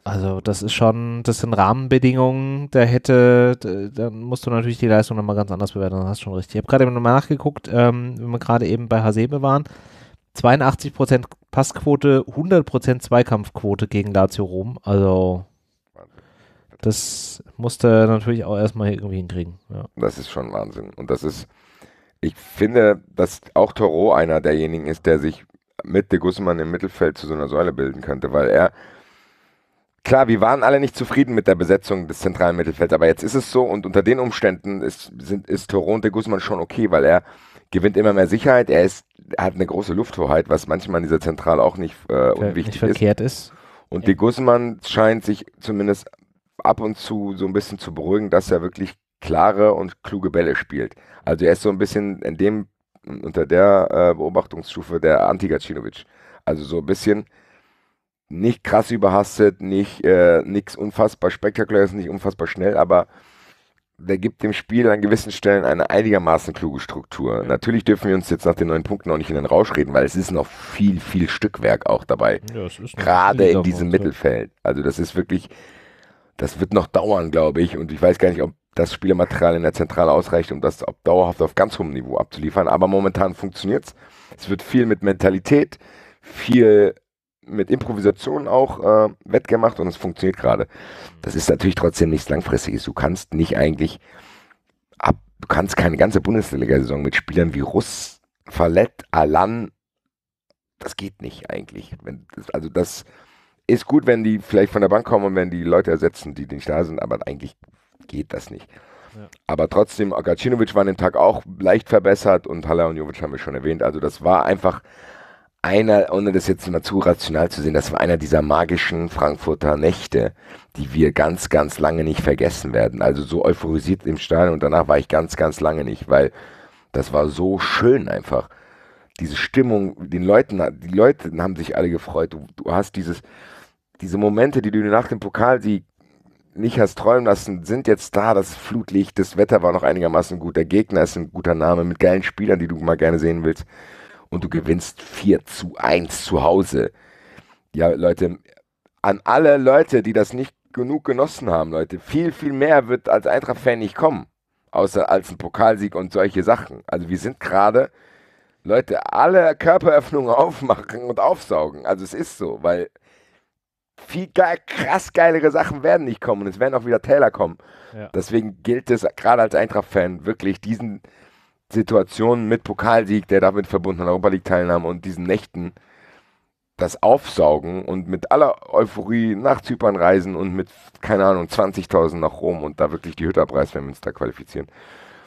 S1: Also das ist schon, das sind Rahmenbedingungen, da hätte, dann musst du natürlich die Leistung nochmal ganz anders bewerten, das hast du schon richtig. Ich habe gerade nochmal nachgeguckt, ähm, wenn wir gerade eben bei Hasebe waren, 82% Passquote, 100% Zweikampfquote gegen Lazio Rom. Also das musste er natürlich auch erstmal irgendwie hinkriegen. Ja.
S2: Das ist schon Wahnsinn. Und das ist, ich finde, dass auch Toro einer derjenigen ist, der sich mit de Guzman im Mittelfeld zu so einer Säule bilden könnte, weil er, klar, wir waren alle nicht zufrieden mit der Besetzung des zentralen Mittelfelds, aber jetzt ist es so und unter den Umständen ist, sind, ist Toro und de Guzman schon okay, weil er gewinnt immer mehr Sicherheit. Er ist, hat eine große Lufthoheit, was manchmal in dieser Zentrale auch nicht äh, unwichtig nicht verkehrt ist. ist. Und ja. die Guzman scheint sich zumindest ab und zu so ein bisschen zu beruhigen, dass er wirklich klare und kluge Bälle spielt. Also er ist so ein bisschen in dem unter der äh, Beobachtungsstufe der Antigacinovic. Also so ein bisschen nicht krass überhastet, nicht äh, nichts unfassbar spektakulär, ist nicht unfassbar schnell, aber der gibt dem Spiel an gewissen Stellen eine einigermaßen kluge Struktur. Natürlich dürfen wir uns jetzt nach den neun Punkten auch nicht in den Rausch reden, weil es ist noch viel, viel Stückwerk auch dabei. Ja, Gerade in diesem Moment, Mittelfeld. Also das ist wirklich, das wird noch dauern, glaube ich. Und ich weiß gar nicht, ob das Spielermaterial in der Zentrale ausreicht, um das ob dauerhaft auf ganz hohem Niveau abzuliefern. Aber momentan funktioniert es. Es wird viel mit Mentalität, viel mit Improvisation auch äh, wettgemacht und es funktioniert gerade. Das ist natürlich trotzdem nichts Langfristiges. Du kannst nicht eigentlich, ab, du kannst keine ganze Bundesliga-Saison mit Spielern wie Russ, Fallett, Alan, das geht nicht eigentlich. Wenn, das, also das ist gut, wenn die vielleicht von der Bank kommen und wenn die Leute ersetzen, die nicht da sind, aber eigentlich geht das nicht. Ja. Aber trotzdem, Agacinovic war an dem Tag auch leicht verbessert und Haller und Jovic haben wir schon erwähnt. Also das war einfach einer, ohne das jetzt immer zu rational zu sehen, das war einer dieser magischen Frankfurter Nächte, die wir ganz, ganz lange nicht vergessen werden. Also so euphorisiert im Stadion und danach war ich ganz, ganz lange nicht, weil das war so schön einfach. Diese Stimmung, den Leuten, die Leute haben sich alle gefreut. Du, du hast dieses, diese Momente, die du nach dem Pokalsieg nicht hast träumen lassen, sind jetzt da. Das Flutlicht, das Wetter war noch einigermaßen gut. Der Gegner ist ein guter Name mit geilen Spielern, die du mal gerne sehen willst und du gewinnst 4 zu 1 zu Hause. Ja, Leute, an alle Leute, die das nicht genug genossen haben, Leute, viel, viel mehr wird als Eintracht-Fan nicht kommen. Außer als ein Pokalsieg und solche Sachen. Also wir sind gerade, Leute, alle Körperöffnungen aufmachen und aufsaugen. Also es ist so, weil viel geil, krass geilere Sachen werden nicht kommen und es werden auch wieder Täler kommen. Ja. Deswegen gilt es gerade als Eintracht-Fan wirklich diesen Situationen mit Pokalsieg, der damit verbundenen Europa League-Teilnahme und diesen Nächten das aufsaugen und mit aller Euphorie nach Zypern reisen und mit, keine Ahnung, 20.000 nach Rom und da wirklich die Hütterpreis für Münster qualifizieren.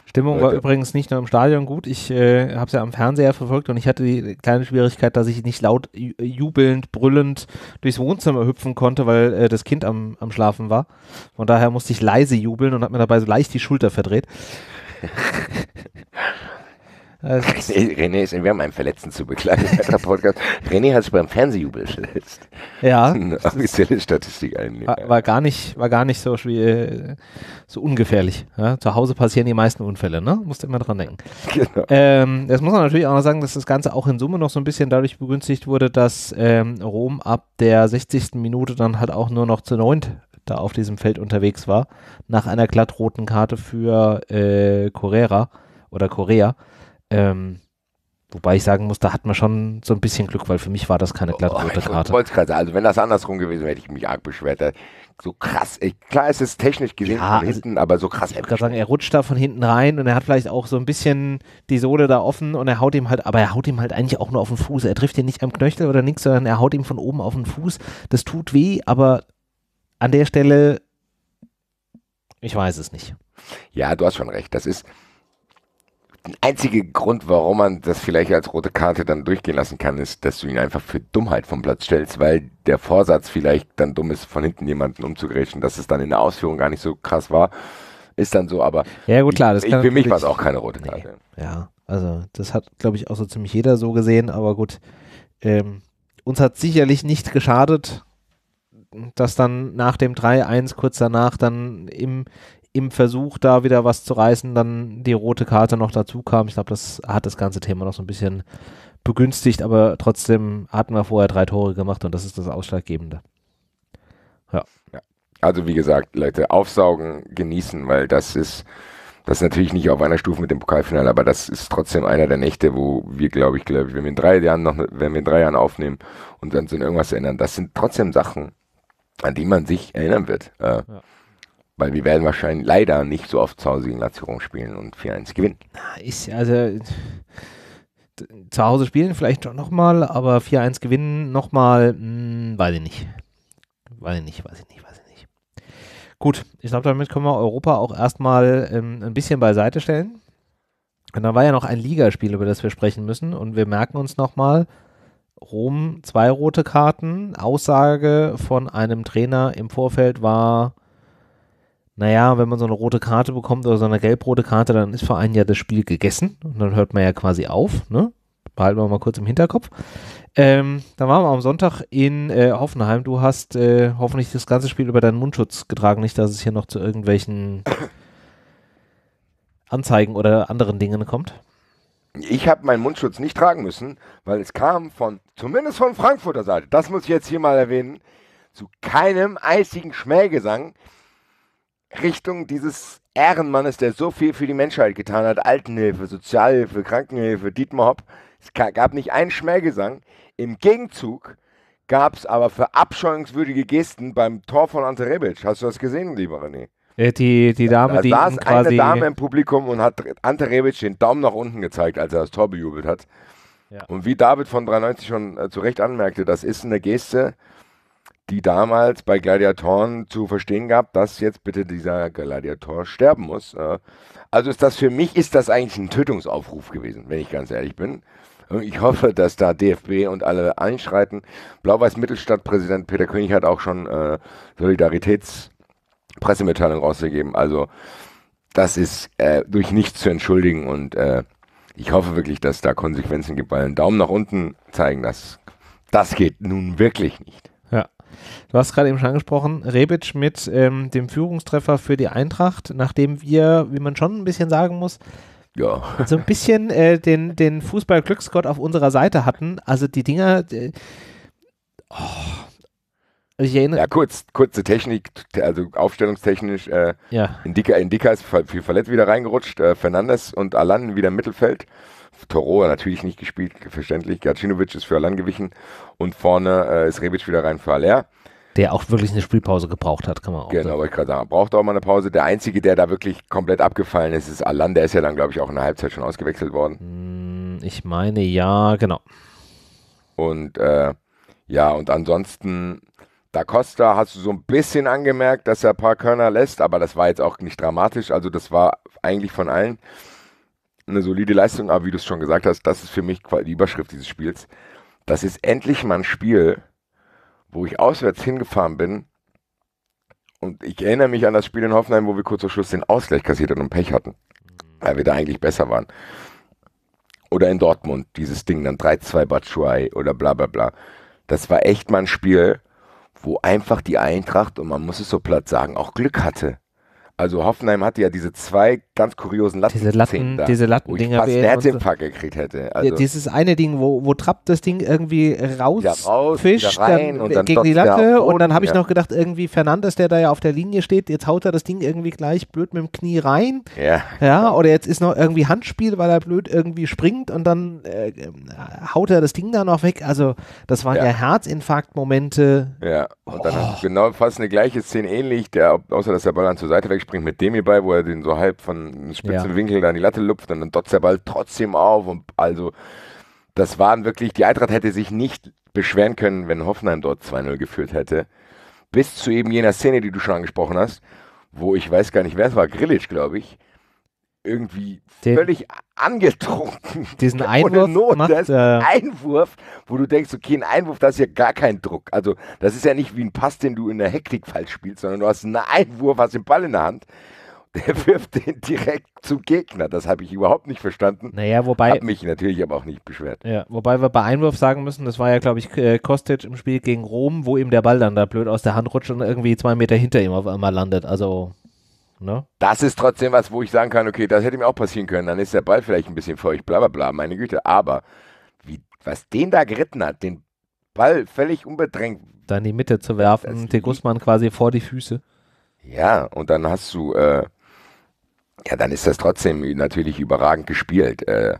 S2: Stimmung war
S1: übrigens nicht nur im Stadion gut. Ich äh, habe es ja am Fernseher verfolgt und ich hatte die kleine Schwierigkeit, dass ich nicht laut jubelnd, brüllend durchs Wohnzimmer hüpfen konnte, weil äh, das Kind am, am Schlafen war. Von daher musste ich leise jubeln und habe mir dabei so leicht die Schulter verdreht. Also
S2: René, René, ist, wir haben einen Verletzten zu begleiten. René hat sich beim Fernsehjubel verletzt. Ja. Eine offizielle Statistik einnehmen. War,
S1: war, gar nicht, war gar nicht so, so ungefährlich. Ja, zu Hause passieren die meisten Unfälle, ne? Musst du immer dran denken. Genau. Ähm, das muss man natürlich auch noch sagen, dass das Ganze auch in Summe noch so ein bisschen dadurch begünstigt wurde, dass ähm, Rom ab der 60. Minute dann halt auch nur noch zu neunt da auf diesem Feld unterwegs war, nach einer glattroten Karte für äh, Correa oder Korea. Ähm, wobei ich sagen muss, da hat man schon so ein bisschen Glück, weil für mich war das keine oh, glattrote
S2: oh, Karte. Ich also wenn das andersrum gewesen wäre, hätte ich mich arg beschwert. So krass, ey, klar ist es technisch gesehen ja, von also hinten, aber so krass. Ich
S1: würde sagen, er rutscht da von hinten rein und er hat vielleicht auch so ein bisschen die Sohle da offen und er haut ihm halt, aber er haut ihm halt eigentlich auch nur auf den Fuß. Er trifft ihn nicht am Knöchel oder nichts, sondern er haut ihm von oben auf den Fuß. Das tut weh, aber an der Stelle,
S2: ich weiß es nicht. Ja, du hast schon recht. Das ist der einzige Grund, warum man das vielleicht als rote Karte dann durchgehen lassen kann, ist, dass du ihn einfach für Dummheit vom Platz stellst, weil der Vorsatz vielleicht dann dumm ist, von hinten jemanden umzugrätschen, dass es dann in der Ausführung gar nicht so krass war. Ist dann so, aber ja, gut, klar, das ich, kann für mich war es auch keine rote Karte.
S1: Nee, ja, also das hat, glaube ich, auch so ziemlich jeder so gesehen, aber gut. Ähm, uns hat sicherlich nicht geschadet, dass dann nach dem 3-1 kurz danach dann im, im Versuch da wieder was zu reißen, dann die rote Karte noch dazu kam. Ich glaube, das hat das ganze Thema noch so ein bisschen begünstigt, aber trotzdem hatten wir vorher drei Tore gemacht und das ist das Ausschlaggebende.
S2: Ja. ja. Also wie gesagt, Leute, aufsaugen, genießen, weil das ist, das ist natürlich nicht auf einer Stufe mit dem Pokalfinale, aber das ist trotzdem einer der Nächte, wo wir, glaube ich, glaube ich, wenn wir in drei Jahren noch, wenn wir in drei Jahren aufnehmen und dann so irgendwas ändern, das sind trotzdem Sachen, an die man sich erinnern wird. Äh, ja. Weil wir werden wahrscheinlich leider nicht so oft zu Hause gegen Lazio Rom spielen und 4-1 gewinnen.
S1: Ist also zu Hause spielen vielleicht schon nochmal, aber 4-1 gewinnen nochmal, hm, weiß ich nicht. Weiß ich nicht, weiß ich nicht, weiß ich nicht. Gut, ich glaube, damit können wir Europa auch erstmal ähm, ein bisschen beiseite stellen. Und da war ja noch ein Ligaspiel, über das wir sprechen müssen. Und wir merken uns nochmal, Rom zwei rote Karten. Aussage von einem Trainer im Vorfeld war, naja, wenn man so eine rote Karte bekommt oder so eine gelb-rote Karte, dann ist vor einem Jahr das Spiel gegessen und dann hört man ja quasi auf, ne? Behalten wir mal kurz im Hinterkopf. Ähm, dann waren wir am Sonntag in äh, Hoffenheim. Du hast äh, hoffentlich das ganze Spiel über deinen Mundschutz getragen, nicht, dass es hier noch zu irgendwelchen Anzeigen oder anderen Dingen kommt
S2: ich habe meinen Mundschutz nicht tragen müssen, weil es kam von, zumindest von Frankfurter Seite, das muss ich jetzt hier mal erwähnen, zu keinem einzigen Schmähgesang Richtung dieses Ehrenmannes, der so viel für die Menschheit getan hat, Altenhilfe, Sozialhilfe, Krankenhilfe, Dietmar Hopp. Es gab nicht einen Schmähgesang. Im Gegenzug gab es aber verabscheuungswürdige Gesten beim Tor von Ante Rebic. Hast du das gesehen, lieber René?
S1: Äh, die, die Dame, da die saß eine Dame im
S2: Publikum und hat Ante Rebic den Daumen nach unten gezeigt, als er das Tor bejubelt hat. Ja. Und wie David von 93 schon äh, zu Recht anmerkte, das ist eine Geste, die damals bei Gladiatoren zu verstehen gab, dass jetzt bitte dieser Gladiator sterben muss. also ist das für mich ist das eigentlich ein Tötungsaufruf gewesen, wenn ich ganz ehrlich bin. ich hoffe, dass da DFB und alle einschreiten. Blau-Weiß-Mittelstadt-Präsident Peter König hat auch schon äh, Solidaritäts- Pressemitteilung rausgegeben. Also das ist äh, durch nichts zu entschuldigen und äh, ich hoffe wirklich, dass da Konsequenzen gibt, weil einen Daumen nach unten zeigen, dass das geht nun wirklich nicht.
S1: Ja. Du hast gerade eben schon angesprochen, Rebic mit ähm, dem Führungstreffer für die Eintracht, nachdem wir, wie man schon ein bisschen sagen muss, ja. so ein bisschen äh, den, den Fußball-Glücksgott auf unserer Seite hatten. Also die Dinger, äh, oh,
S2: also ich erinnere. Ja, kurz, kurze Technik, also aufstellungstechnisch. Äh, ja. Indica, Indica ist viel verletzt wieder reingerutscht. Äh, Fernandes und Alan wieder im Mittelfeld. Toro natürlich nicht gespielt, verständlich. Gacinovic ist für Alan gewichen. Und vorne äh, ist Rebic wieder rein für Aller.
S1: Der auch wirklich eine Spielpause gebraucht hat, kann man auch
S2: genau, sagen. Genau, ich gerade sagen. Braucht auch mal eine Pause. Der Einzige, der da wirklich komplett abgefallen ist, ist Alan. Der ist ja dann, glaube ich, auch in der Halbzeit schon ausgewechselt worden. Hm, ich meine, ja, genau. Und äh, ja, und ansonsten da Costa hast du so ein bisschen angemerkt, dass er ein paar Körner lässt, aber das war jetzt auch nicht dramatisch. Also das war eigentlich von allen eine solide Leistung. Aber wie du es schon gesagt hast, das ist für mich die Überschrift dieses Spiels. Das ist endlich mal ein Spiel, wo ich auswärts hingefahren bin. Und ich erinnere mich an das Spiel in Hoffenheim, wo wir kurz vor Schluss den Ausgleich kassiert und Pech hatten, weil wir da eigentlich besser waren. Oder in Dortmund, dieses Ding dann 3-2 Batschuai oder bla bla bla. Das war echt mal ein Spiel, wo einfach die Eintracht, und man muss es so platt sagen, auch Glück hatte. Also Hoffenheim hatte ja diese zwei ganz kuriosen Latten. Diese Latten, da, diese Latten Dinger, fast einen Herzinfarkt gekriegt hätte. Also ja, dieses
S1: eine Ding, wo, wo Trapp das Ding irgendwie raus, ja, raus fischt, rein, dann, und dann gegen die Latte und dann habe ich ja. noch gedacht, irgendwie Fernandes, der da ja auf der Linie steht, jetzt haut er das Ding irgendwie gleich blöd mit dem Knie rein. Ja. Ja, oder jetzt ist noch irgendwie Handspiel, weil er blöd irgendwie springt und dann äh, haut er das Ding da noch weg. Also das waren ja, ja Herzinfarktmomente.
S2: Ja, und dann oh. genau fast eine gleiche Szene ähnlich, der, außer dass der Ball dann zur Seite wegspielt springt mit hier bei, wo er den so halb von einem spitzen ja. Winkel an die Latte lupft und dann dotzt der Ball trotzdem auf. Und also, das waren wirklich, die Eintracht hätte sich nicht beschweren können, wenn Hoffenheim dort 2-0 geführt hätte. Bis zu eben jener Szene, die du schon angesprochen hast, wo ich weiß gar nicht, wer es war, Grillic, glaube ich, irgendwie Den, völlig angetrunken. Diesen Einwurf Not, macht, das ist ein Einwurf, wo du denkst, okay, ein Einwurf, das ist ja gar kein Druck. Also das ist ja nicht wie ein Pass, den du in der Hektik falsch spielst, sondern du hast einen Einwurf, hast den Ball in der Hand. Der wirft den direkt zum Gegner. Das habe ich überhaupt nicht verstanden. Naja, wobei. Hab mich natürlich aber auch nicht beschwert. Ja,
S1: wobei wir bei Einwurf sagen müssen, das war ja, glaube ich, äh, Kostic im Spiel gegen Rom, wo ihm der Ball dann da blöd aus der Hand rutscht und irgendwie zwei Meter hinter ihm auf einmal landet. Also Ne?
S2: Das ist trotzdem was, wo ich sagen kann, okay, das hätte mir auch passieren können. Dann ist der Ball vielleicht ein bisschen feucht, bla bla bla, meine Güte. Aber wie, was den da geritten hat, den Ball völlig unbedrängt.
S1: Dann in die Mitte zu werfen, den Gussmann quasi vor die Füße.
S2: Ja, und dann hast du, äh, ja, dann ist das trotzdem natürlich überragend gespielt. Äh,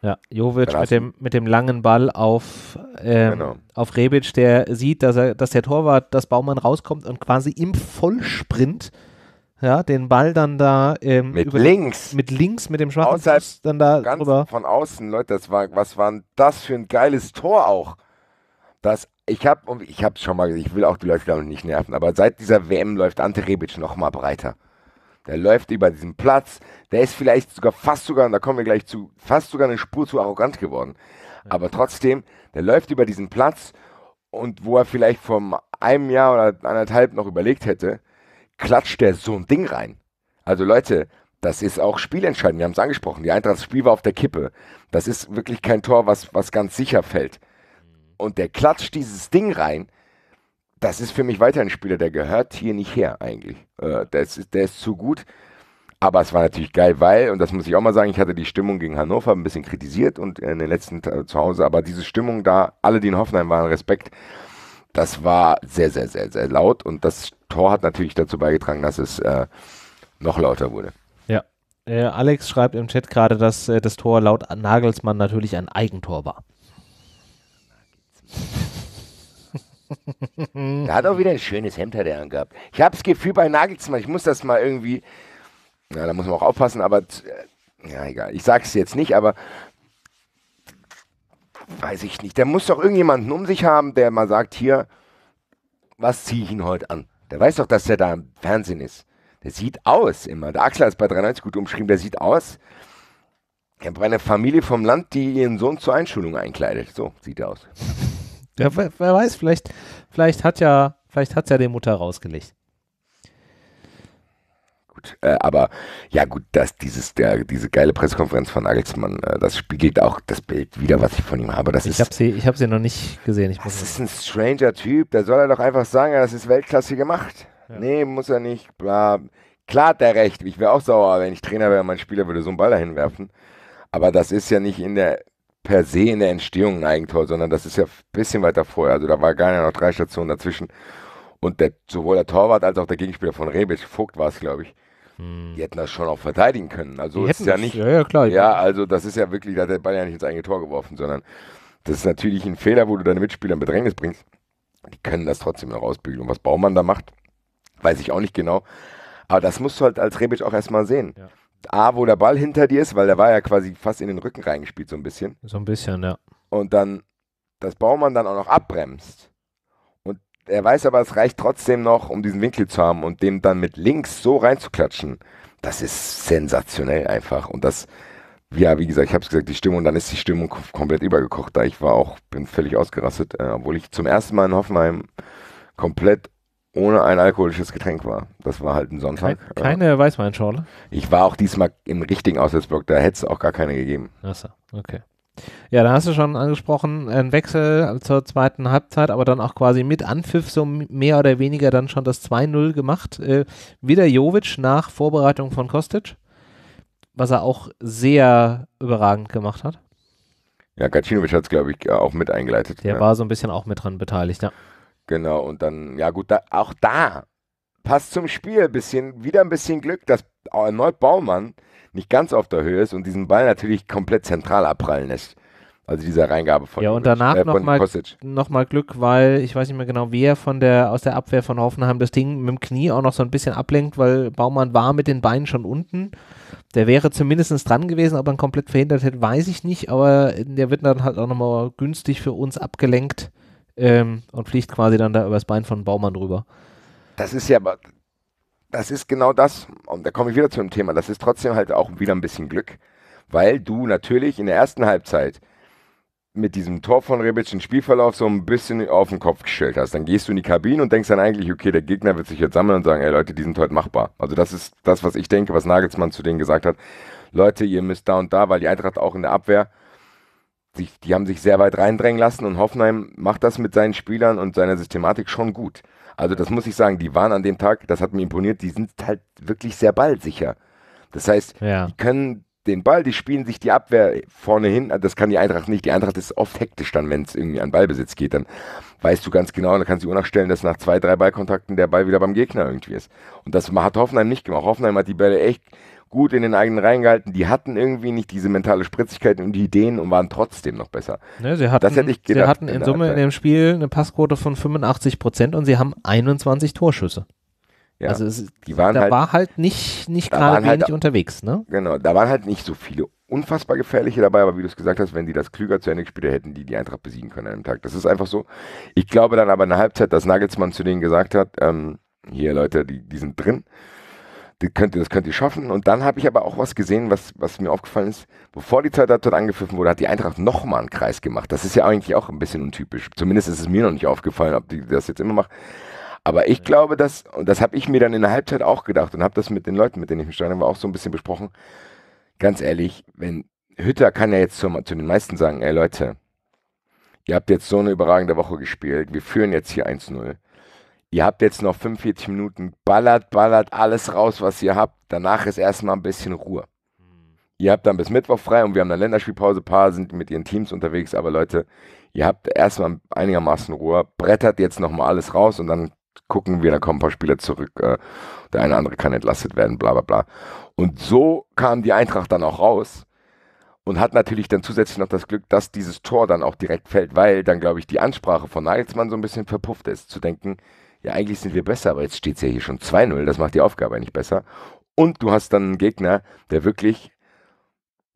S1: ja, Jovic mit dem, mit dem langen Ball auf, ähm, genau. auf Rebic, der sieht, dass, er, dass der Torwart, dass Baumann rauskommt und quasi im Vollsprint ja, den Ball dann da ähm, mit über, links, mit links mit
S2: dem schwarzen Außerhalb, Fuß dann da ganz drüber. von außen, Leute, das war, was war denn das für ein geiles Tor auch? Das, ich habe, ich habe schon mal, gesagt, ich will auch die Leute damit nicht nerven, aber seit dieser WM läuft Ante Rebic noch mal breiter. Der läuft über diesen Platz, der ist vielleicht sogar fast sogar, und da kommen wir gleich zu, fast sogar eine Spur zu arrogant geworden. Aber trotzdem, der läuft über diesen Platz und wo er vielleicht vor einem Jahr oder anderthalb noch überlegt hätte, klatscht der so ein Ding rein. Also Leute, das ist auch spielentscheidend. Wir haben es angesprochen. Die Eintracht, das Spiel war auf der Kippe. Das ist wirklich kein Tor, was, was ganz sicher fällt. Und der klatscht dieses Ding rein. Das ist für mich weiterhin ein Spieler, der gehört hier nicht her eigentlich. Äh, der, ist, der ist zu gut. Aber es war natürlich geil, weil, und das muss ich auch mal sagen, ich hatte die Stimmung gegen Hannover ein bisschen kritisiert und in den letzten äh, zu Hause, aber diese Stimmung da, alle, die in Hoffenheim waren, Respekt, das war sehr, sehr, sehr, sehr laut und das Tor hat natürlich dazu beigetragen, dass es äh, noch lauter wurde.
S1: Ja. Äh, Alex schreibt im Chat gerade, dass äh, das Tor laut Nagelsmann natürlich ein Eigentor war.
S2: Da hat auch wieder ein schönes Hemd hat er angehabt. Ich habe das Gefühl bei Nagelsmann, ich muss das mal irgendwie, ja, da muss man auch aufpassen, aber äh, ja, egal. Ich sage es jetzt nicht, aber weiß ich nicht, der muss doch irgendjemanden um sich haben, der mal sagt, hier, was ziehe ich ihn heute an? Der weiß doch, dass der da im Fernsehen ist. Der sieht aus immer. Der Axler ist bei 93 gut umschrieben, der sieht aus. Ich habe eine Familie vom Land, die ihren Sohn zur Einschulung einkleidet. So sieht er aus.
S1: Ja, wer, wer weiß, vielleicht, vielleicht hat ja, vielleicht hat ja die Mutter rausgelegt
S2: gut. Äh, aber ja gut, dass dieses, der, diese geile Pressekonferenz von Nagelsmann, äh, das spiegelt auch das Bild wieder, was ich von ihm habe. Das
S1: ich habe sie, hab sie noch nicht gesehen. das
S2: ist ein stranger Typ, da soll er doch einfach sagen, das ist Weltklasse gemacht. Ja. Nee, muss er nicht. Bla. Klar hat er recht, ich wäre auch sauer, wenn ich Trainer wäre, mein Spieler würde so einen Ball dahin werfen. Aber das ist ja nicht in der per se in der Entstehung ein Eigentor, sondern das ist ja ein bisschen weiter vorher. Also da war gar nicht noch drei Stationen dazwischen. Und der, sowohl der Torwart als auch der Gegenspieler von Rebic, Vogt war es, glaube ich, hm. Die hätten das schon auch verteidigen können. Also die ist ja nicht. Ja, ja, klar. Ja, also das ist ja wirklich, da hat der Ball ja nicht ins eigene Tor geworfen, sondern das ist natürlich ein Fehler, wo du deine Mitspieler in Bedrängnis bringst. Die können das trotzdem noch ausbügeln. Und was Baumann da macht, weiß ich auch nicht genau. Aber das musst du halt als Rebic auch erstmal sehen. Ja. A, wo der Ball hinter dir ist, weil der war ja quasi fast in den Rücken reingespielt, so ein bisschen. So ein bisschen, ja. Und dann, dass Baumann dann auch noch abbremst er weiß aber, es reicht trotzdem noch, um diesen Winkel zu haben und dem dann mit links so reinzuklatschen. Das ist sensationell einfach. Und das, ja, wie gesagt, ich habe es gesagt, die Stimmung, dann ist die Stimmung komplett übergekocht. Da ich war auch, bin völlig ausgerastet, äh, obwohl ich zum ersten Mal in Hoffenheim komplett ohne ein alkoholisches Getränk war. Das war halt ein Sonntag. Kein, äh. keine äh, Weißweinschorle? Ich war auch diesmal im richtigen Auswärtsblock, da hätte es auch gar keine gegeben.
S1: Achso, okay. Ja, da hast du schon angesprochen, ein Wechsel zur zweiten Halbzeit, aber dann auch quasi mit Anpfiff so mehr oder weniger dann schon das 2-0 gemacht. Äh, wieder Jovic nach Vorbereitung von Kostic, was er auch sehr überragend gemacht
S2: hat. Ja, Gacinovic hat es, glaube ich, auch mit eingeleitet. Der ja. Ne? war so ein bisschen auch mit dran beteiligt, ja. Genau, und dann, ja gut, da, auch da passt zum Spiel ein bisschen, wieder ein bisschen Glück, dass erneut Baumann nicht ganz auf der Höhe ist und diesen Ball natürlich komplett zentral abprallen lässt. Also dieser Reingabe von Ja, und danach äh, nochmal
S1: noch mal Glück, weil ich weiß nicht mehr genau, wer von der, aus der Abwehr von Hoffenheim das Ding mit dem Knie auch noch so ein bisschen ablenkt, weil Baumann war mit den Beinen schon unten. Der wäre zumindest dran gewesen, ob er ihn komplett verhindert hätte, weiß ich nicht, aber der wird dann halt auch nochmal günstig für uns abgelenkt ähm, und fliegt quasi dann da übers Bein von Baumann drüber.
S2: Das ist ja aber, das ist genau das. Und da komme ich wieder zu dem Thema. Das ist trotzdem halt auch wieder ein bisschen Glück, weil du natürlich in der ersten Halbzeit mit diesem Tor von Rebic den Spielverlauf so ein bisschen auf den Kopf gestellt hast. Dann gehst du in die Kabine und denkst dann eigentlich, okay, der Gegner wird sich jetzt sammeln und sagen, ey Leute, die sind heute machbar. Also das ist das, was ich denke, was Nagelsmann zu denen gesagt hat. Leute, ihr müsst da und da, weil die Eintracht auch in der Abwehr, sich, die haben sich sehr weit reindrängen lassen und Hoffenheim macht das mit seinen Spielern und seiner Systematik schon gut. Also das muss ich sagen, die waren an dem Tag, das hat mir imponiert, die sind halt wirklich sehr ballsicher. Das heißt, ja. die können den Ball, die spielen sich die Abwehr vorne hin, ah, das kann die Eintracht nicht. Die Eintracht ist oft hektisch dann, wenn es irgendwie an Ballbesitz geht, dann weißt du ganz genau, dann kannst du die Uhr nachstellen, dass nach zwei, drei Ballkontakten der Ball wieder beim Gegner irgendwie ist. Und das hat Hoffenheim nicht gemacht. Hoffenheim hat die Bälle echt gut in den eigenen Reihen gehalten. Die hatten irgendwie nicht diese mentale Spritzigkeit und die Ideen und waren trotzdem noch besser. Ne, sie hatten, das hätte ich gedacht. Sie hatten in, in Summe in
S1: dem Spiel eine Passquote von 85 Prozent und sie haben 21 Torschüsse. Ja, also es, die waren da halt, war
S2: halt nicht, nicht gerade halt wenig halt, unterwegs. Ne? Genau, da waren halt nicht so viele unfassbar gefährliche dabei, aber wie du es gesagt hast, wenn die das klüger zu Ende gespielt hätten, die die Eintracht besiegen können an einem Tag. Das ist einfach so. Ich glaube dann aber in der Halbzeit, dass Nagelsmann zu denen gesagt hat, ähm, hier Leute, die, die sind drin das könnt, ihr, das könnt ihr schaffen. Und dann habe ich aber auch was gesehen, was, was mir aufgefallen ist. Bevor die Zeit dort angepfiffen wurde, hat die Eintracht nochmal einen Kreis gemacht. Das ist ja eigentlich auch ein bisschen untypisch. Zumindest ist es mir noch nicht aufgefallen, ob die das jetzt immer macht. Aber ich glaube, dass, und das habe ich mir dann in der Halbzeit auch gedacht und habe das mit den Leuten, mit denen ich im Stadion war, auch so ein bisschen besprochen. Ganz ehrlich, wenn Hütter kann ja jetzt zum, zu den meisten sagen, ey Leute, ihr habt jetzt so eine überragende Woche gespielt, wir führen jetzt hier 1-0 ihr habt jetzt noch 45 Minuten, ballert, ballert alles raus, was ihr habt. Danach ist erstmal ein bisschen Ruhe. Ihr habt dann bis Mittwoch frei und wir haben eine Länderspielpause. paar sind mit ihren Teams unterwegs, aber Leute, ihr habt erstmal einigermaßen Ruhe. Brettert jetzt nochmal alles raus und dann gucken wir, da kommen ein paar Spieler zurück. Äh, der eine oder andere kann entlastet werden, bla, bla, bla. Und so kam die Eintracht dann auch raus und hat natürlich dann zusätzlich noch das Glück, dass dieses Tor dann auch direkt fällt, weil dann, glaube ich, die Ansprache von Nagelsmann so ein bisschen verpufft ist, zu denken, ja, eigentlich sind wir besser, aber jetzt steht es ja hier schon 2-0, das macht die Aufgabe nicht besser. Und du hast dann einen Gegner, der wirklich,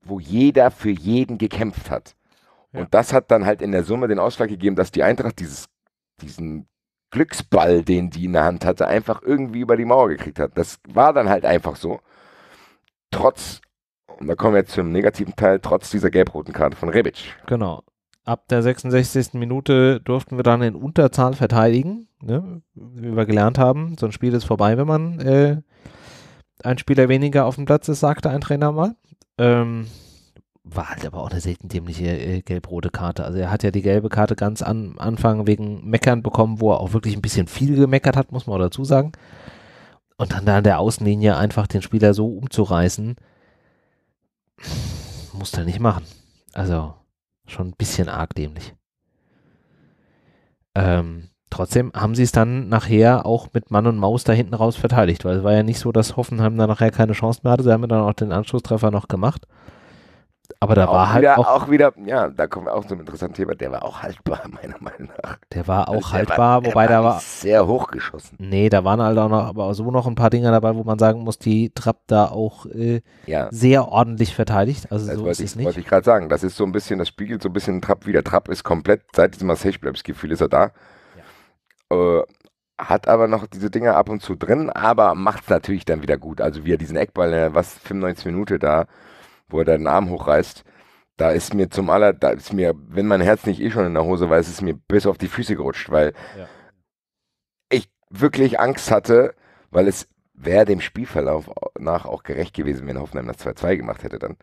S2: wo jeder für jeden gekämpft hat. Ja. Und das hat dann halt in der Summe den Ausschlag gegeben, dass die Eintracht dieses, diesen Glücksball, den die in der Hand hatte, einfach irgendwie über die Mauer gekriegt hat. Das war dann halt einfach so. Trotz, und da kommen wir jetzt zum negativen Teil, trotz dieser gelb-roten Karte von Rebic.
S1: Genau ab der 66. Minute durften wir dann in Unterzahl verteidigen, ne? wie wir gelernt haben. So ein Spiel ist vorbei, wenn man äh, ein Spieler weniger auf dem Platz ist, sagte ein Trainer mal. Ähm, war halt aber auch eine selten dämliche äh, gelb-rote Karte. Also er hat ja die gelbe Karte ganz am Anfang wegen Meckern bekommen, wo er auch wirklich ein bisschen viel gemeckert hat, muss man auch dazu sagen. Und dann da an der Außenlinie einfach den Spieler so umzureißen, musste er nicht machen. Also Schon ein bisschen arg dämlich. Ähm, trotzdem haben sie es dann nachher auch mit Mann und Maus da hinten raus verteidigt, weil es war ja nicht so, dass Hoffenheim dann nachher keine Chance mehr hatte. Sie haben ja dann auch den Anschlusstreffer noch gemacht. Aber da auch war halt wieder, auch,
S2: auch, wieder, ja, da kommen wir auch zum interessanten Thema. Der war auch haltbar, meiner Meinung nach. Der war auch also haltbar, war, wobei da war. Sehr hochgeschossen. Nee,
S1: da waren halt auch noch, aber so noch ein paar Dinger dabei, wo man sagen muss, die Trapp da auch äh, ja. sehr ordentlich verteidigt. Also,
S2: das so ist ich, es nicht. wollte ich gerade sagen. Das ist so ein bisschen, das spiegelt so ein bisschen Trapp wieder. Trapp ist komplett, seit diesem massage Marseille-Gefühl ist er da. Ja. Äh, hat aber noch diese Dinger ab und zu drin, aber macht es natürlich dann wieder gut. Also, wie er diesen Eckball, was 95 Minuten da wo er deinen Arm hochreißt, da ist mir zum aller, da ist mir, wenn mein Herz nicht eh schon in der Hose war, ist es mir bis auf die Füße gerutscht, weil ja. ich wirklich Angst hatte, weil es wäre dem Spielverlauf nach auch gerecht gewesen, wenn Hoffenheim das 2-2 gemacht hätte dann.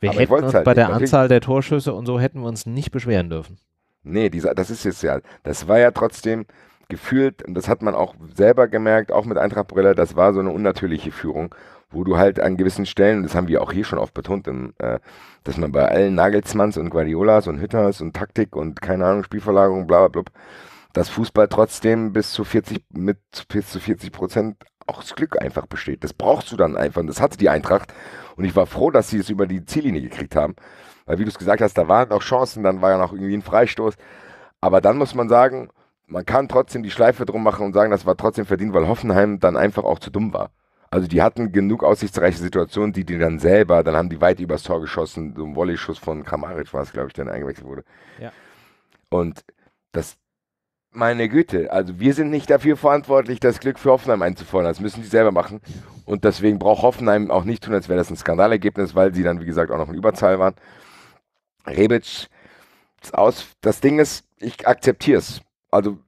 S2: Wir Aber hätten uns halt bei der Anzahl
S1: der Torschüsse und so hätten wir uns nicht beschweren dürfen.
S2: Nee, dieser, das ist jetzt ja, das war ja trotzdem gefühlt, und das hat man auch selber gemerkt, auch mit Eintracht Brille, das war so eine unnatürliche Führung wo du halt an gewissen Stellen, das haben wir auch hier schon oft betont, äh, dass man bei allen Nagelsmanns und Guardiolas und Hütters und Taktik und keine Ahnung, Spielverlagerung, bla bla bla, dass Fußball trotzdem bis zu 40, mit bis zu 40 Prozent auch das Glück einfach besteht. Das brauchst du dann einfach. Und das hatte die Eintracht. Und ich war froh, dass sie es über die Ziellinie gekriegt haben. Weil, wie du es gesagt hast, da waren auch Chancen, dann war ja noch irgendwie ein Freistoß. Aber dann muss man sagen, man kann trotzdem die Schleife drum machen und sagen, das war trotzdem verdient, weil Hoffenheim dann einfach auch zu dumm war. Also die hatten genug aussichtsreiche Situationen, die die dann selber, dann haben die weit übers Tor geschossen, so ein Volley-Schuss von Kramaric war es, glaube ich, der eingewechselt wurde. Ja. Und das, meine Güte, also wir sind nicht dafür verantwortlich, das Glück für Hoffenheim einzufordern. Das müssen die selber machen. Und deswegen braucht Hoffenheim auch nicht tun, als wäre das ein Skandalergebnis, weil sie dann, wie gesagt, auch noch in Überzahl waren. Rebic, das, Aus, das Ding ist, ich akzeptiere es. Also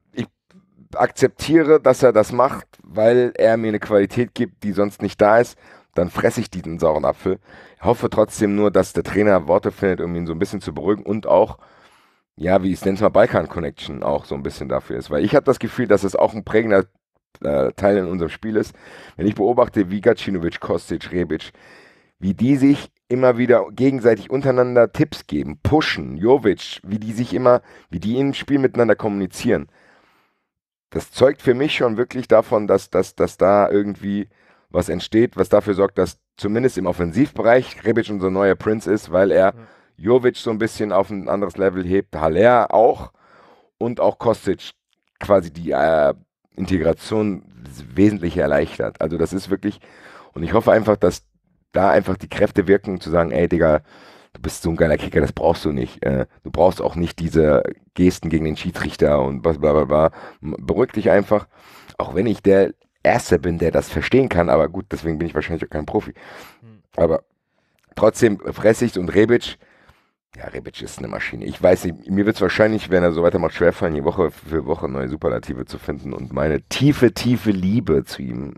S2: akzeptiere, dass er das macht, weil er mir eine Qualität gibt, die sonst nicht da ist, dann fresse ich diesen sauren Apfel. Ich hoffe trotzdem nur, dass der Trainer Worte findet, um ihn so ein bisschen zu beruhigen und auch, ja, wie ich es nenne, mal Balkan Connection auch so ein bisschen dafür ist. Weil ich habe das Gefühl, dass es auch ein prägender äh, Teil in unserem Spiel ist. Wenn ich beobachte, wie Gacinovic, Kostic, Rebic, wie die sich immer wieder gegenseitig untereinander Tipps geben, pushen, Jovic, wie die sich immer, wie die im Spiel miteinander kommunizieren das zeugt für mich schon wirklich davon, dass, dass, dass da irgendwie was entsteht, was dafür sorgt, dass zumindest im Offensivbereich Rebic unser neuer Prinz ist, weil er Jovic so ein bisschen auf ein anderes Level hebt, Haller auch und auch Kostic quasi die äh, Integration wesentlich erleichtert. Also das ist wirklich, und ich hoffe einfach, dass da einfach die Kräfte wirken, zu sagen, ey Digga, du bist so ein geiler Kicker, das brauchst du nicht. Äh, du brauchst auch nicht diese Gesten gegen den Schiedsrichter und bla bla bla. bla. Beruhig dich einfach, auch wenn ich der Erste bin, der das verstehen kann, aber gut, deswegen bin ich wahrscheinlich auch kein Profi. Hm. Aber trotzdem Fressig und Rebic, ja, Rebic ist eine Maschine. Ich weiß nicht, mir wird es wahrscheinlich, wenn er so weitermacht, schwerfallen, die Woche für Woche neue Superlative zu finden und meine tiefe, tiefe Liebe zu ihm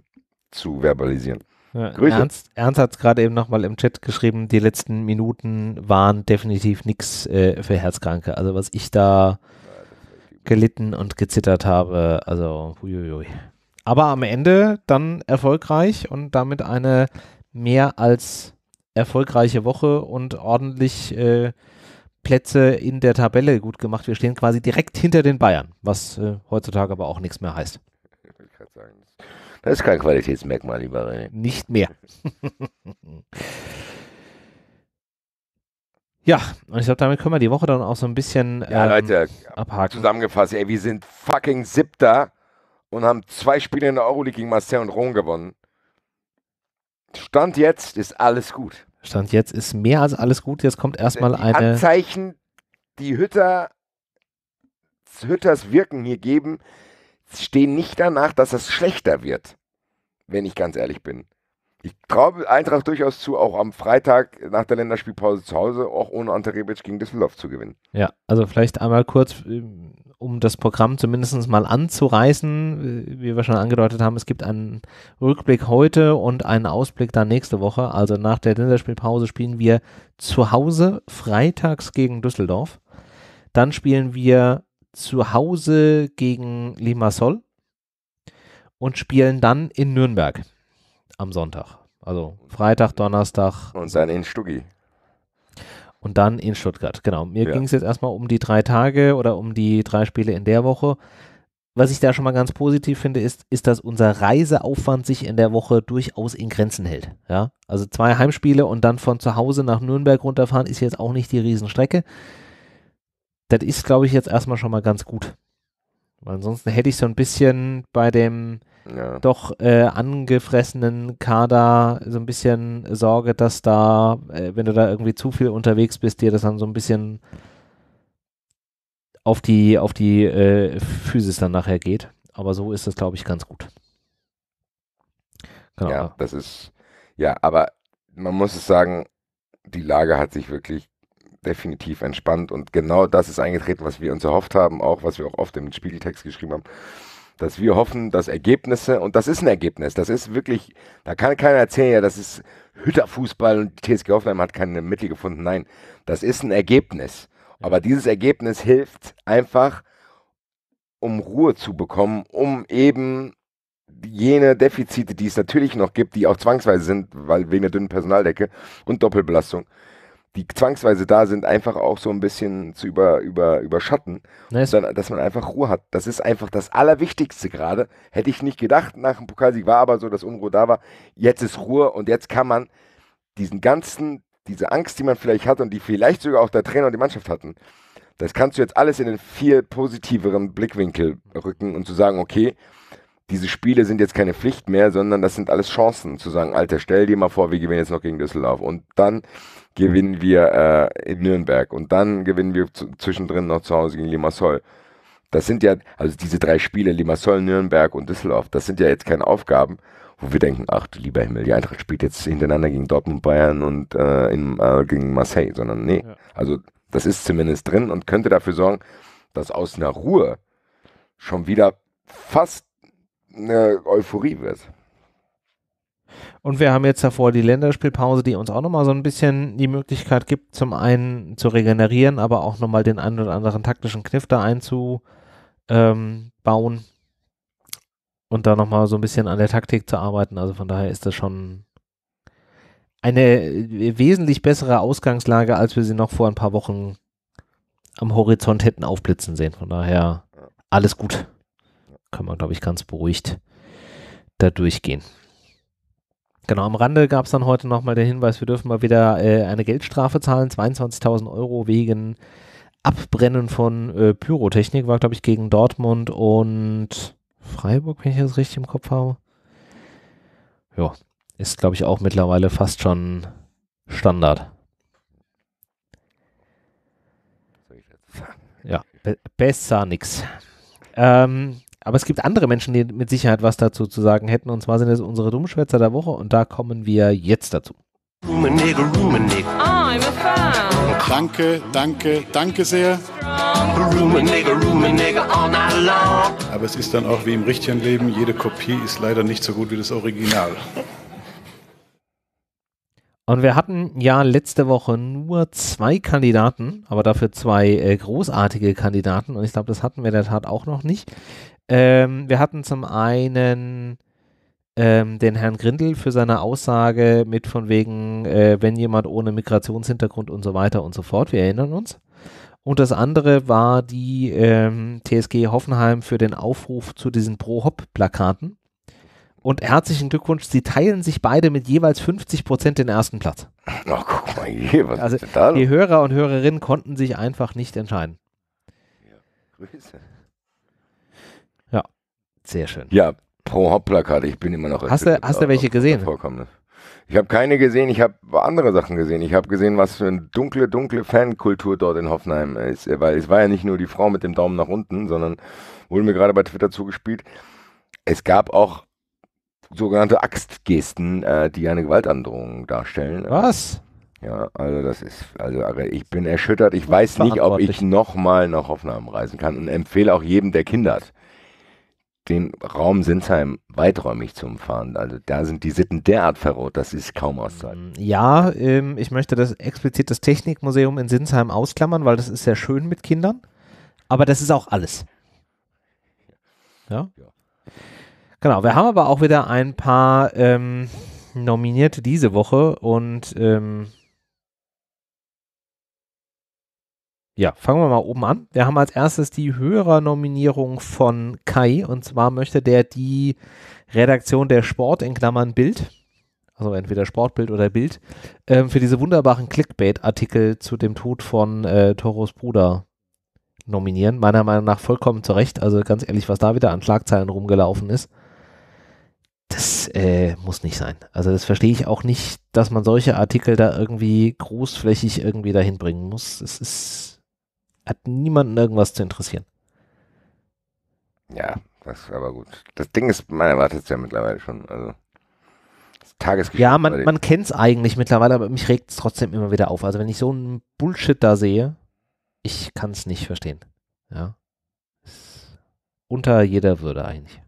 S2: zu verbalisieren. Ja, Ernst,
S1: Ernst hat es gerade eben nochmal im Chat geschrieben, die letzten Minuten waren definitiv nichts äh, für Herzkranke. Also was ich da gelitten und gezittert habe, also huiuiui. Aber am Ende dann erfolgreich und damit eine mehr als erfolgreiche Woche und ordentlich äh, Plätze in der Tabelle gut gemacht. Wir stehen quasi direkt hinter den Bayern, was äh, heutzutage aber auch nichts mehr heißt. Ich wollte
S2: sagen, das ist kein Qualitätsmerkmal, lieber René. Nicht mehr.
S1: Ja, und ich glaube, damit können wir die Woche dann auch so ein bisschen ja, Leute,
S2: ähm, abhaken. Zusammengefasst, ey, wir sind fucking Siebter und haben zwei Spiele in der Euroleague gegen Marseille und Rom gewonnen. Stand jetzt ist alles gut.
S1: Stand jetzt ist mehr als alles gut. Jetzt kommt erstmal eine.
S2: Anzeichen, die Hütter, Hütters Wirken hier geben, stehen nicht danach, dass es schlechter wird, wenn ich ganz ehrlich bin. Ich traue Eintracht durchaus zu, auch am Freitag nach der Länderspielpause zu Hause, auch ohne Ante Rebic gegen Düsseldorf zu gewinnen.
S1: Ja, also vielleicht einmal kurz, ähm, um das Programm zumindest mal anzureißen. Wie wir schon angedeutet haben, es gibt einen Rückblick heute und einen Ausblick dann nächste Woche. Also nach der Länderspielpause spielen wir zu Hause freitags gegen Düsseldorf. Dann spielen wir zu Hause gegen Limassol und spielen dann in Nürnberg am Sonntag. Also Freitag, Donnerstag. Und dann in Stuggi. Und dann in Stuttgart, genau. Mir ja. ging es jetzt erstmal um die drei Tage oder um die drei Spiele in der Woche. Was ich da schon mal ganz positiv finde, ist, ist, dass unser Reiseaufwand sich in der Woche durchaus in Grenzen hält. Ja? Also zwei Heimspiele und dann von zu Hause nach Nürnberg runterfahren ist jetzt auch nicht die Riesenstrecke das ist, glaube ich, jetzt erstmal schon mal ganz gut. Weil ansonsten hätte ich so ein bisschen bei dem ja. doch äh, angefressenen Kader so ein bisschen Sorge, dass da, äh, wenn du da irgendwie zu viel unterwegs bist, dir das dann so ein bisschen auf die, auf die äh, Physis dann nachher geht. Aber so ist das, glaube ich, ganz gut.
S2: Genau. Ja, das ist, ja, aber man muss es sagen, die Lage hat sich wirklich definitiv entspannt. Und genau das ist eingetreten, was wir uns erhofft haben, auch was wir auch oft im Spiegeltext geschrieben haben dass wir hoffen, dass Ergebnisse, und das ist ein Ergebnis, das ist wirklich, da kann keiner erzählen, ja, das ist Hütterfußball und die TSG Hoffenheim hat keine Mittel gefunden. Nein, das ist ein Ergebnis. Aber dieses Ergebnis hilft einfach, um Ruhe zu bekommen, um eben jene Defizite, die es natürlich noch gibt, die auch zwangsweise sind, weil wegen der dünnen Personaldecke und Doppelbelastung, die zwangsweise da sind, einfach auch so ein bisschen zu über, über, überschatten. Nice. Dann, dass man einfach Ruhe hat. Das ist einfach das Allerwichtigste gerade. Hätte ich nicht gedacht nach dem Pokalsieg, war aber so, dass Unruhe da war. Jetzt ist Ruhe und jetzt kann man diesen ganzen, diese Angst, die man vielleicht hat und die vielleicht sogar auch der Trainer und die Mannschaft hatten, das kannst du jetzt alles in den viel positiveren Blickwinkel rücken und zu sagen, okay, diese Spiele sind jetzt keine Pflicht mehr, sondern das sind alles Chancen, zu sagen, Alter, stell dir mal vor, wir gewinnen jetzt noch gegen Düsseldorf und dann gewinnen wir äh, in Nürnberg und dann gewinnen wir zwischendrin noch zu Hause gegen Limassol. Das sind ja, also diese drei Spiele, Limassol, Nürnberg und Düsseldorf, das sind ja jetzt keine Aufgaben, wo wir denken, ach du lieber Himmel, die Eintracht spielt jetzt hintereinander gegen Dortmund, Bayern und äh, in, äh, gegen Marseille, sondern nee, ja. also das ist zumindest drin und könnte dafür sorgen, dass aus einer Ruhe schon wieder fast eine Euphorie wird.
S1: Und wir haben jetzt davor die Länderspielpause, die uns auch nochmal so ein bisschen die Möglichkeit gibt, zum einen zu regenerieren, aber auch nochmal den einen oder anderen taktischen Kniff da einzubauen und da nochmal so ein bisschen an der Taktik zu arbeiten. Also von daher ist das schon eine wesentlich bessere Ausgangslage, als wir sie noch vor ein paar Wochen am Horizont hätten aufblitzen sehen. Von daher alles gut kann man, glaube ich, ganz beruhigt da durchgehen. Genau, am Rande gab es dann heute nochmal den Hinweis, wir dürfen mal wieder äh, eine Geldstrafe zahlen, 22.000 Euro wegen Abbrennen von äh, Pyrotechnik, war glaube ich gegen Dortmund und Freiburg, wenn ich das richtig im Kopf habe. Ja, ist glaube ich auch mittlerweile fast schon Standard. Ja, be besser nix. Ähm, aber es gibt andere Menschen, die mit Sicherheit was dazu zu sagen hätten. Und zwar sind es unsere Dummschwätzer der Woche. Und da kommen wir jetzt dazu. Rumenigge, Rumenigge. Ah, I'm a fan. Danke,
S2: danke, danke sehr. Rumenigge, Rumenigge all night long.
S1: Aber es ist dann auch wie im richtigen Leben, jede Kopie ist leider nicht so gut wie das Original. Und wir hatten ja letzte Woche nur zwei Kandidaten, aber dafür zwei äh, großartige Kandidaten. Und ich glaube, das hatten wir in der Tat auch noch nicht. Ähm, wir hatten zum einen ähm, den Herrn Grindel für seine Aussage mit von wegen, äh, wenn jemand ohne Migrationshintergrund und so weiter und so fort, wir erinnern uns. Und das andere war die ähm, TSG Hoffenheim für den Aufruf zu diesen Pro-Hop-Plakaten. Und herzlichen Glückwunsch, sie teilen sich beide mit jeweils 50 Prozent den ersten Platz. Na, oh, guck mal hier, was also, ist denn da? Die Hörer und Hörerinnen konnten sich einfach nicht entscheiden.
S2: Ja, Grüße. Sehr schön. Ja, pro Hauptplakat. Ich bin immer noch. Hast du, hast du welche gesehen? Ich habe keine gesehen, ich habe andere Sachen gesehen. Ich habe gesehen, was für eine dunkle, dunkle Fankultur dort in Hoffenheim ist. Weil es war ja nicht nur die Frau mit dem Daumen nach unten, sondern wurde mir gerade bei Twitter zugespielt. Es gab auch sogenannte Axtgesten, äh, die eine Gewaltandrohung darstellen. Was? Ja, also das ist, also ich bin erschüttert. Ich weiß nicht, ob ich nochmal nach Hoffenheim reisen kann und empfehle auch jedem, der Kinder hat, den Raum Sinsheim weiträumig zu umfahren. Also da sind die Sitten derart verrot, das ist kaum auszuhalten. Mm,
S1: ja, ähm, ich möchte das explizit das Technikmuseum in Sinsheim ausklammern, weil das ist sehr schön mit Kindern, aber das ist auch alles. Ja. ja. Genau, wir haben aber auch wieder ein paar ähm, Nominierte diese Woche und ähm, Ja, fangen wir mal oben an. Wir haben als erstes die Hörernominierung von Kai und zwar möchte der die Redaktion der Sport in Klammern Bild, also entweder Sportbild oder Bild, äh, für diese wunderbaren Clickbait-Artikel zu dem Tod von äh, Toros Bruder nominieren. Meiner Meinung nach vollkommen zu Recht. Also ganz ehrlich, was da wieder an Schlagzeilen rumgelaufen ist, das äh, muss nicht sein. Also das verstehe ich auch nicht, dass man solche Artikel da irgendwie großflächig irgendwie dahin bringen muss. Es ist hat niemanden irgendwas zu interessieren.
S2: Ja, das ist aber gut. Das Ding ist, man erwartet es ja mittlerweile schon. Also. Tagesgeschäft. Ja, man, man
S1: kennt es eigentlich mittlerweile, aber mich regt es trotzdem immer wieder auf. Also wenn ich so einen Bullshit da sehe, ich kann es nicht verstehen. Ja. Unter jeder Würde eigentlich.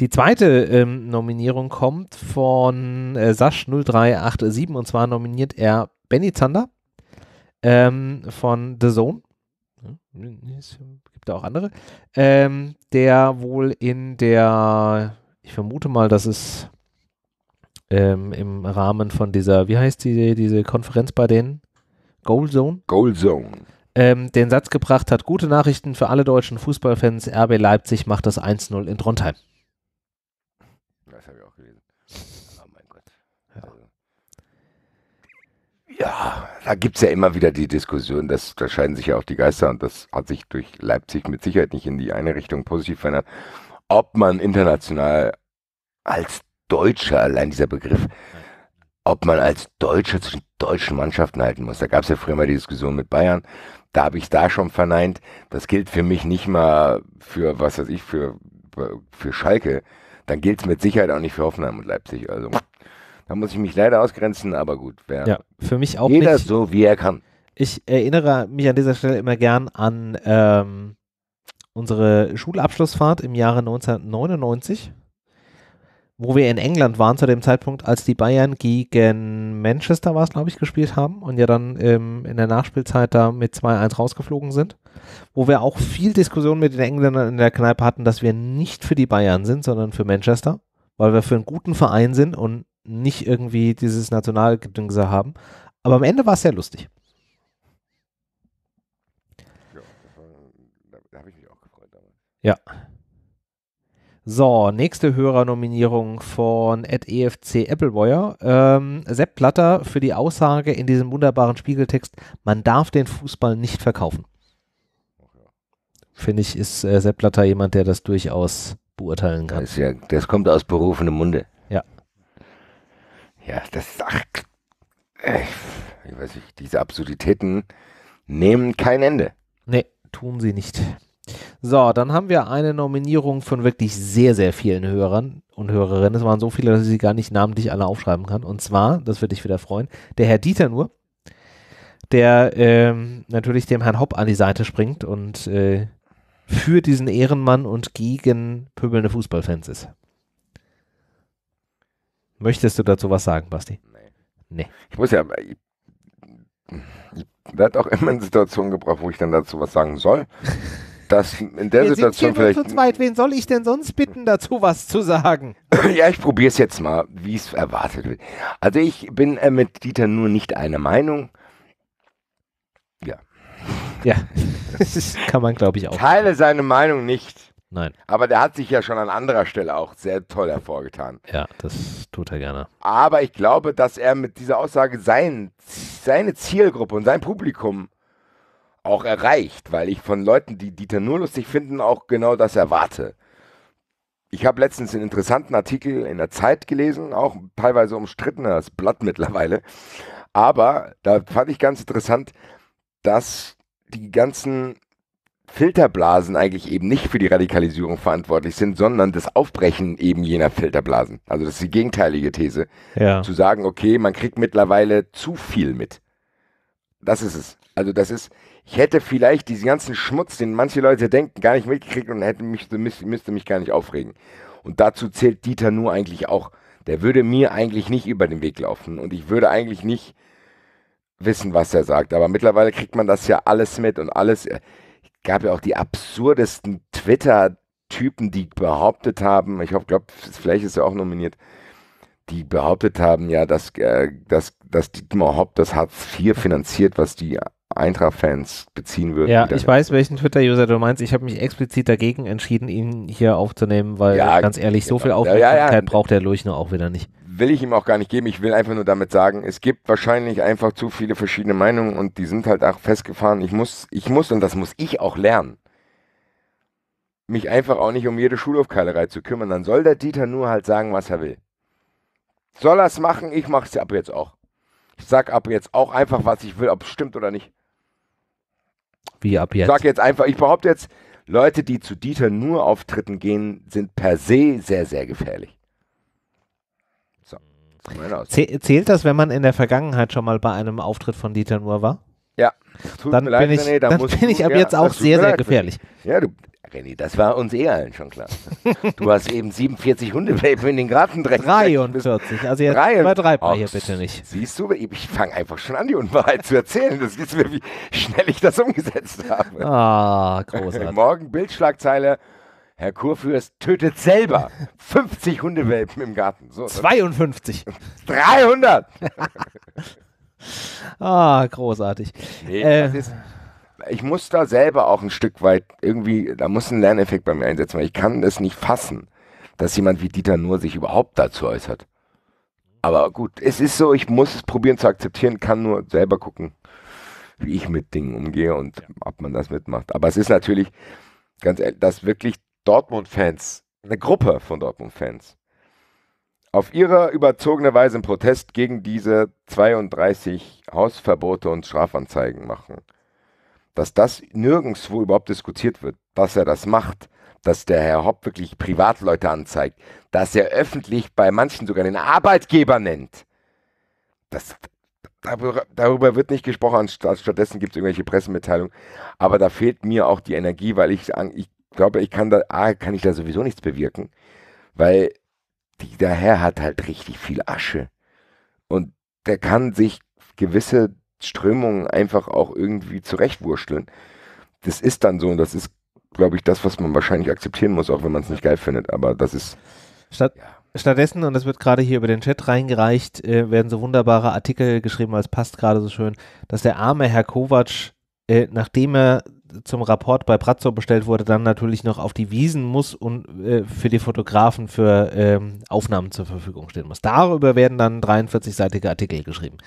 S1: Die zweite ähm, Nominierung kommt von äh, Sasch 0387 und zwar nominiert er Benny Zander ähm, von The Zone. Es gibt da auch andere. Ähm, der wohl in der, ich vermute mal, dass es ähm, im Rahmen von dieser, wie heißt die, diese Konferenz bei denen?
S2: Goal Zone? Goal Zone.
S1: Ähm, den Satz gebracht hat, gute Nachrichten für alle deutschen Fußballfans, RB Leipzig macht das 1-0 in Trondheim. Das habe ich auch gelesen. Oh
S2: mein Gott. ja. Also. ja da gibt es ja immer wieder die Diskussion, dass, da scheiden sich ja auch die Geister und das hat sich durch Leipzig mit Sicherheit nicht in die eine Richtung positiv verändert, ob man international als Deutscher, allein dieser Begriff, ob man als Deutscher zwischen deutschen Mannschaften halten muss. Da gab es ja früher mal die Diskussion mit Bayern. Da habe ich da schon verneint. Das gilt für mich nicht mal für, was weiß ich, für, für Schalke. Dann gilt es mit Sicherheit auch nicht für Hoffenheim und Leipzig. Also da muss ich mich leider ausgrenzen, aber gut. ja, für mich auch jeder nicht. so, wie er kann.
S1: Ich erinnere mich an dieser Stelle immer gern an ähm, unsere Schulabschlussfahrt im Jahre 1999 wo wir in England waren zu dem Zeitpunkt, als die Bayern gegen Manchester war es, glaube ich, gespielt haben und ja dann ähm, in der Nachspielzeit da mit 2-1 rausgeflogen sind, wo wir auch viel Diskussion mit den Engländern in der Kneipe hatten, dass wir nicht für die Bayern sind, sondern für Manchester, weil wir für einen guten Verein sind und nicht irgendwie dieses Nationalgedingse haben. Aber am Ende war es sehr lustig.
S2: Ja, war, da, habe ich mich auch gefreut
S1: damals. Ja. So, nächste Hörernominierung von at EFC Appleboyer. Ähm, Sepp Platter für die Aussage in diesem wunderbaren Spiegeltext, man darf den Fußball nicht verkaufen. Finde ich, ist äh, Sepp Platter jemand, der das durchaus beurteilen kann. Das, ja, das kommt aus berufenem Munde
S2: ja, das ist, ach, äh, ich weiß nicht, diese Absurditäten nehmen kein Ende. Nee, tun sie nicht.
S1: So, dann haben wir eine Nominierung von wirklich sehr, sehr vielen Hörern und Hörerinnen. Es waren so viele, dass ich sie gar nicht namentlich alle aufschreiben kann. Und zwar, das würde dich wieder freuen, der Herr Dieter nur, der ähm, natürlich dem Herrn Hopp an die Seite springt und äh, für diesen Ehrenmann und gegen pöbelnde Fußballfans ist. Möchtest du dazu was sagen, Basti? Nee.
S2: nee. Ich muss ja, ich, ich werde auch immer in Situationen gebracht, wo ich dann dazu was sagen soll. Das in der Wir Situation sind hier vielleicht. zu
S1: zweit. Wen soll ich denn sonst bitten,
S2: dazu was zu sagen? ja, ich probiere es jetzt mal, wie es erwartet wird. Also ich bin äh, mit Dieter nur nicht einer Meinung. Ja. Ja, das kann man, glaube ich, auch. Teile seine Meinung nicht. Nein. Aber der hat sich ja schon an anderer Stelle auch sehr toll hervorgetan. Ja, das tut er gerne. Aber ich glaube, dass er mit dieser Aussage sein, seine Zielgruppe und sein Publikum auch erreicht, weil ich von Leuten, die Dieter nur lustig finden, auch genau das erwarte. Ich habe letztens einen interessanten Artikel in der Zeit gelesen, auch teilweise umstrittenes Blatt mittlerweile. Aber da fand ich ganz interessant, dass die ganzen Filterblasen eigentlich eben nicht für die Radikalisierung verantwortlich sind, sondern das Aufbrechen eben jener Filterblasen. Also das ist die gegenteilige These. Ja. Zu sagen, okay, man kriegt mittlerweile zu viel mit. Das ist es. Also das ist, ich hätte vielleicht diesen ganzen Schmutz, den manche Leute denken, gar nicht mitgekriegt und hätte mich, müsste mich gar nicht aufregen. Und dazu zählt Dieter nur eigentlich auch. Der würde mir eigentlich nicht über den Weg laufen und ich würde eigentlich nicht wissen, was er sagt. Aber mittlerweile kriegt man das ja alles mit und alles gab ja auch die absurdesten Twitter-Typen, die behauptet haben, ich glaube, vielleicht ist er auch nominiert, die behauptet haben, ja, dass, äh, dass, dass Dietmar Hopp das Hartz IV finanziert, was die Eintracht-Fans beziehen würden. Ja, ich weiß,
S1: welchen Twitter-User du meinst. Ich habe mich explizit dagegen entschieden, ihn hier aufzunehmen, weil ja, ganz ehrlich, so genau. viel Aufmerksamkeit ja, ja, braucht der Lurchner auch wieder nicht
S2: will ich ihm auch gar nicht geben. Ich will einfach nur damit sagen, es gibt wahrscheinlich einfach zu viele verschiedene Meinungen und die sind halt auch festgefahren. Ich muss, ich muss und das muss ich auch lernen, mich einfach auch nicht um jede Schulaufkeilerei zu kümmern. Dann soll der Dieter nur halt sagen, was er will. Soll er es machen? Ich mache es ab jetzt auch. Ich sag ab jetzt auch einfach, was ich will, ob es stimmt oder nicht. Wie ab jetzt? Ich sag jetzt einfach, ich behaupte jetzt, Leute, die zu Dieter nur auftritten gehen, sind per se sehr, sehr gefährlich.
S1: Zählt das, wenn man in der Vergangenheit schon mal bei einem Auftritt von Dieter Nur war? Ja. Tut dann bin leid, ich, René, da dann bin ich ab ja, jetzt auch sehr, sehr leid, gefährlich.
S2: Ja, du, René, das war uns eh allen schon klar. du hast eben 47 Hundewelpen in den Garten direkt. 43, also jetzt drei, übertreibt man hier bitte nicht. Siehst du, ich fange einfach schon an, die Unwahrheit zu erzählen. Das ist du, wie schnell ich das umgesetzt habe.
S1: Ah,
S2: großartig. Morgen Bildschlagzeile, Herr Kurfürst tötet selber 50 Hundewelpen im Garten. So, 52. 300. ah,
S1: großartig.
S2: Nee, äh, ist, ich muss da selber auch ein Stück weit irgendwie, da muss ein Lerneffekt bei mir einsetzen, weil ich kann es nicht fassen, dass jemand wie Dieter nur sich überhaupt dazu äußert. Aber gut, es ist so, ich muss es probieren zu akzeptieren, kann nur selber gucken, wie ich mit Dingen umgehe und ob man das mitmacht. Aber es ist natürlich, ganz ehrlich, dass wirklich Dortmund-Fans, eine Gruppe von Dortmund-Fans, auf ihre überzogene Weise einen Protest gegen diese 32 Hausverbote und Strafanzeigen machen. Dass das nirgendwo überhaupt diskutiert wird, dass er das macht, dass der Herr Hopp wirklich Privatleute anzeigt, dass er öffentlich bei manchen sogar den Arbeitgeber nennt. Das, darüber wird nicht gesprochen, stattdessen gibt es irgendwelche Pressemitteilungen. Aber da fehlt mir auch die Energie, weil ich, ich glaube, ich kann da, A, kann ich da sowieso nichts bewirken, weil die, der Herr hat halt richtig viel Asche. Und der kann sich gewisse Strömungen einfach auch irgendwie zurechtwurschteln. Das ist dann so und das ist, glaube ich, das, was man wahrscheinlich akzeptieren muss, auch wenn man es nicht geil findet. Aber das ist.
S1: Statt, ja. Stattdessen, und das wird gerade hier über den Chat reingereicht, äh, werden so wunderbare Artikel geschrieben, weil es passt gerade so schön, dass der arme Herr Kovac, äh, nachdem er zum Rapport bei Pratzow bestellt wurde, dann natürlich noch auf die Wiesen muss und äh, für die Fotografen für ähm, Aufnahmen zur Verfügung stehen muss. Darüber werden dann 43-seitige Artikel geschrieben.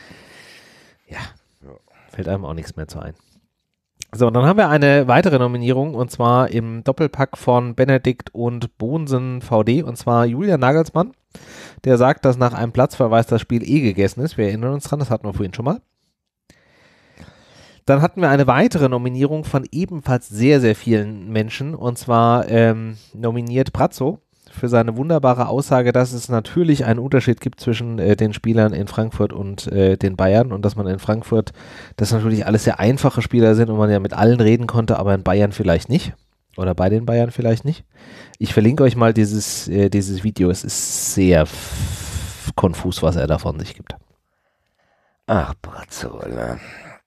S1: Ja, fällt einem auch nichts mehr zu ein. So, und dann haben wir eine weitere Nominierung und zwar im Doppelpack von Benedikt und Bonsen VD und zwar Julian Nagelsmann, der sagt, dass nach einem Platzverweis das Spiel eh gegessen ist. Wir erinnern uns dran, das hatten wir vorhin schon mal. Dann hatten wir eine weitere Nominierung von ebenfalls sehr, sehr vielen Menschen und zwar ähm, nominiert Pratzo für seine wunderbare Aussage, dass es natürlich einen Unterschied gibt zwischen äh, den Spielern in Frankfurt und äh, den Bayern und dass man in Frankfurt, dass natürlich alles sehr einfache Spieler sind und man ja mit allen reden konnte, aber in Bayern vielleicht nicht. Oder bei den Bayern vielleicht nicht. Ich verlinke euch mal dieses, äh, dieses Video. Es ist sehr konfus, was er davon sich gibt. Ach,
S2: Brazzola. Ne?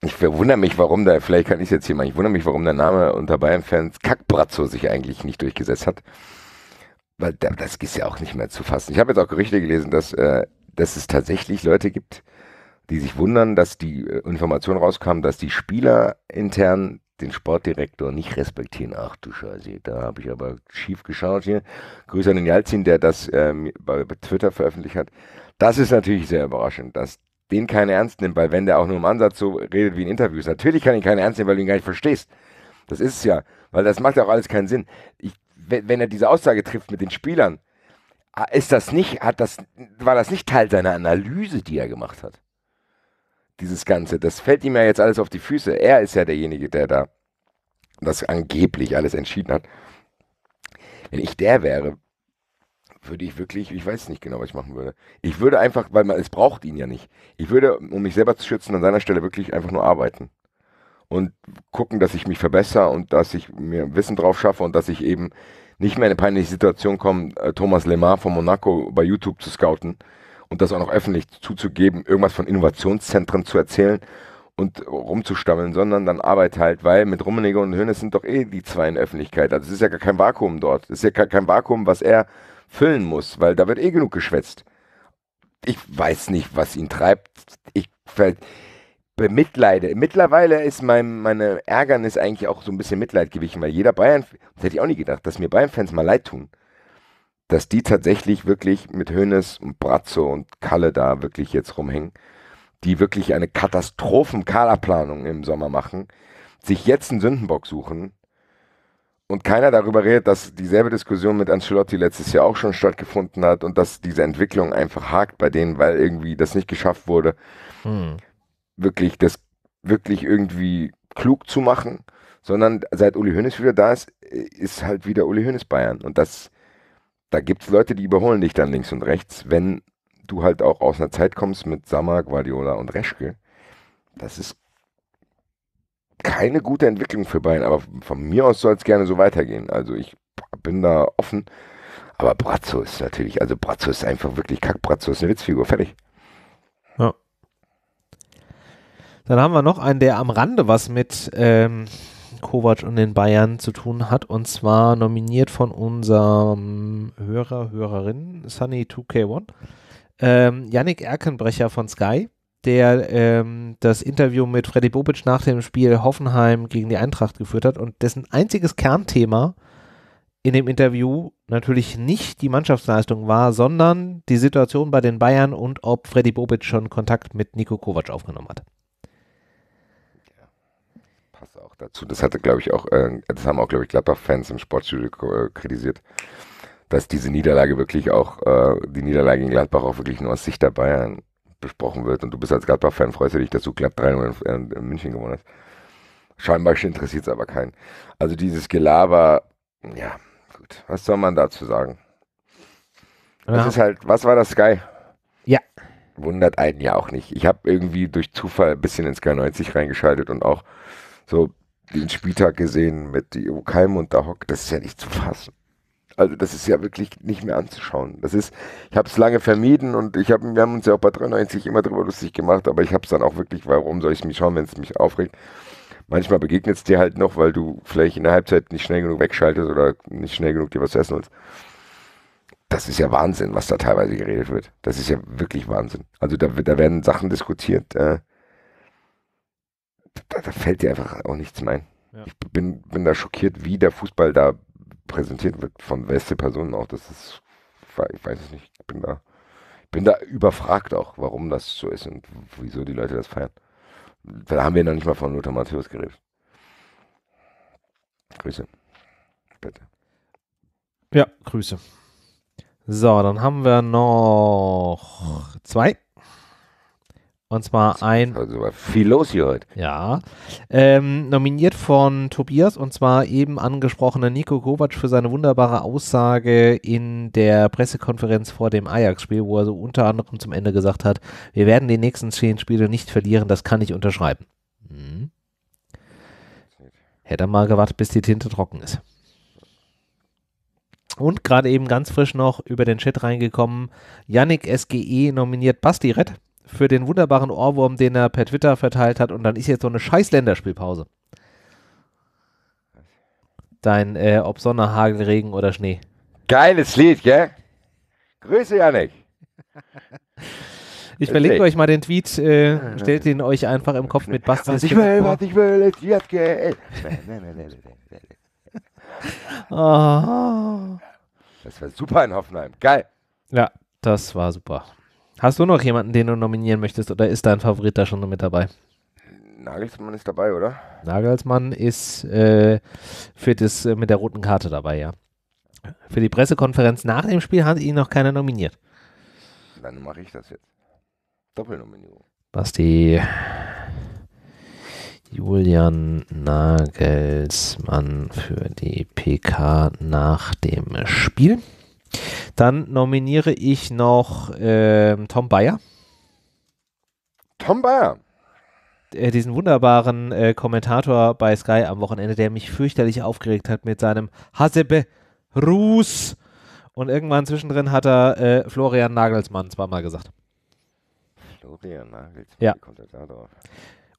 S2: Ich wundere mich, warum da, vielleicht kann ich es jetzt hier mal, ich wundere mich, warum der Name unter Bayern-Fans Kackbratzo sich eigentlich nicht durchgesetzt hat. Weil da, das ist ja auch nicht mehr zu fassen. Ich habe jetzt auch Gerüchte gelesen, dass, äh, dass es tatsächlich Leute gibt, die sich wundern, dass die äh, Information rauskam, dass die Spieler intern den Sportdirektor nicht respektieren. Ach du Scheiße, da habe ich aber schief geschaut hier. Grüße an den Jalzin, der das ähm, bei Twitter veröffentlicht hat. Das ist natürlich sehr überraschend, dass den keiner ernst nimmt, weil wenn der auch nur im Ansatz so redet wie in Interviews, natürlich kann ihn keinen ernst nehmen, weil du ihn gar nicht verstehst. Das ist es ja, weil das macht ja auch alles keinen Sinn. Ich, wenn er diese Aussage trifft mit den Spielern, ah, ist das nicht, hat das, war das nicht Teil seiner Analyse, die er gemacht hat? Dieses Ganze, das fällt ihm ja jetzt alles auf die Füße. Er ist ja derjenige, der da das angeblich alles entschieden hat. Wenn ich der wäre, würde ich wirklich, ich weiß nicht genau, was ich machen würde. Ich würde einfach, weil man, es braucht ihn ja nicht. Ich würde, um mich selber zu schützen, an seiner Stelle wirklich einfach nur arbeiten. Und gucken, dass ich mich verbessere und dass ich mir Wissen drauf schaffe und dass ich eben nicht mehr in eine peinliche Situation komme, äh, Thomas Lemar von Monaco bei YouTube zu scouten und das auch noch öffentlich zuzugeben, irgendwas von Innovationszentren zu erzählen und rumzustammeln, sondern dann Arbeit halt, weil mit Rummenigge und Hönes sind doch eh die zwei in Öffentlichkeit. Also es ist ja gar kein Vakuum dort. Es ist ja gar kein Vakuum, was er füllen muss, weil da wird eh genug geschwätzt. Ich weiß nicht, was ihn treibt. Ich bemitleide. Mittlerweile ist mein, meine Ärgernis eigentlich auch so ein bisschen Mitleid gewichen, weil jeder Bayern, das hätte ich auch nie gedacht, dass mir Bayern-Fans mal leid tun dass die tatsächlich wirklich mit Hönes und Bratzo und Kalle da wirklich jetzt rumhängen die wirklich eine Katastrophenkaderplanung im Sommer machen, sich jetzt einen Sündenbock suchen und keiner darüber redet, dass dieselbe Diskussion mit Ancelotti letztes Jahr auch schon stattgefunden hat und dass diese Entwicklung einfach hakt bei denen, weil irgendwie das nicht geschafft wurde, hm. wirklich das wirklich irgendwie klug zu machen, sondern seit Uli Hoeneß wieder da ist, ist halt wieder Uli Hoeneß Bayern und das da gibt es Leute, die überholen dich dann links und rechts, wenn du halt auch aus einer Zeit kommst mit Sammer, Guardiola und Reschke, das ist keine gute Entwicklung für Bayern, aber von mir aus soll es gerne so weitergehen. Also ich bin da offen. Aber Brazzo ist natürlich, also Brazzo ist einfach wirklich kack. Brazzo ist eine Witzfigur, fertig.
S1: Ja. Dann haben wir noch einen, der am Rande was mit ähm, Kovac und den Bayern zu tun hat. Und zwar nominiert von unserem Hörer, Hörerin, Sunny2K1 ähm, Yannick Erkenbrecher von Sky, der ähm, das Interview mit Freddy Bobic nach dem Spiel Hoffenheim gegen die Eintracht geführt hat und dessen einziges Kernthema in dem Interview natürlich nicht die Mannschaftsleistung war, sondern die Situation bei den Bayern und ob Freddy Bobic schon Kontakt mit Nico Kovac aufgenommen hat.
S2: Ja, passt auch dazu. Das hatte, glaube ich, auch, äh, das haben auch, glaube ich, Gladbach-Fans im Sportstudio äh, kritisiert dass diese Niederlage wirklich auch, äh, die Niederlage in Gladbach auch wirklich nur aus Sicht der Bayern besprochen wird. Und du bist als Gladbach-Fan, freust du dich, dass du knapp 3-0 in, äh, in München gewonnen hast. Scheinbar interessiert es aber keinen. Also dieses Gelaber, ja, gut, was soll man dazu sagen? Ja. Das ist halt, was war das Sky? Ja. Wundert einen ja auch nicht. Ich habe irgendwie durch Zufall ein bisschen in Sky 90 reingeschaltet und auch so den Spieltag gesehen mit Keim und der Hock. Das ist ja nicht zu fassen also das ist ja wirklich nicht mehr anzuschauen. Das ist, ich habe es lange vermieden und ich hab, wir haben uns ja auch bei 93 immer drüber lustig gemacht, aber ich habe es dann auch wirklich, warum soll ich es mir schauen, wenn es mich aufregt? Manchmal begegnet es dir halt noch, weil du vielleicht in der Halbzeit nicht schnell genug wegschaltest oder nicht schnell genug dir was essen holst. Das ist ja Wahnsinn, was da teilweise geredet wird. Das ist ja wirklich Wahnsinn. Also da, da werden Sachen diskutiert, äh, da, da, fällt dir einfach auch nichts mehr ein. Ja. Ich bin, bin da schockiert, wie der Fußball da präsentiert wird von welche Personen auch. Das ist, ich weiß es nicht, ich bin da, bin da überfragt auch, warum das so ist und wieso die Leute das feiern. Da haben wir noch nicht mal von Lothar Matthäus geredet. Grüße. Bitte.
S1: Ja, Grüße. So, dann haben wir noch zwei. Und zwar ein. Also war viel los hier heute. Ja. Ähm, nominiert von Tobias und zwar eben angesprochener Nico Kovac für seine wunderbare Aussage in der Pressekonferenz vor dem Ajax-Spiel, wo er so unter anderem zum Ende gesagt hat: Wir werden die nächsten zehn Spiele nicht verlieren, das kann ich unterschreiben. Hm. Hätte er mal gewartet, bis die Tinte trocken ist. Und gerade eben ganz frisch noch über den Chat reingekommen: Yannick SGE nominiert Basti Rett für den wunderbaren Ohrwurm, den er per Twitter verteilt hat. Und dann ist jetzt so eine scheiß Länderspielpause. Dein, äh, ob Sonne, Hagel, Regen
S2: oder Schnee. Geiles Lied, gell? Grüße, Janik. Ich verlinke euch
S1: mal den Tweet, äh, stellt ihn euch einfach im Kopf mit Basti. Was ich will, was
S2: ich will, ist Jatke.
S1: oh. Ah.
S2: Das war super in Hoffenheim. Geil.
S1: Ja, das war super. Hast du noch jemanden, den du nominieren möchtest oder ist dein Favorit da schon mit dabei?
S2: Nagelsmann ist dabei, oder?
S1: Nagelsmann ist äh, für das äh, mit der roten Karte dabei, ja. Für die Pressekonferenz nach dem Spiel hat ihn noch keiner nominiert.
S2: Dann mache ich das jetzt. Doppelnominierung.
S1: Basti. Julian Nagelsmann für die PK nach dem Spiel. Dann nominiere ich noch ähm, äh, Tom Bayer. Tom Bayer. diesen wunderbaren äh, Kommentator bei Sky am Wochenende, der mich fürchterlich aufgeregt hat mit seinem Hasebe Ruß. Und irgendwann zwischendrin hat er äh, Florian Nagelsmann zweimal gesagt.
S2: Florian Nagelsmann, ja. kommt er da drauf?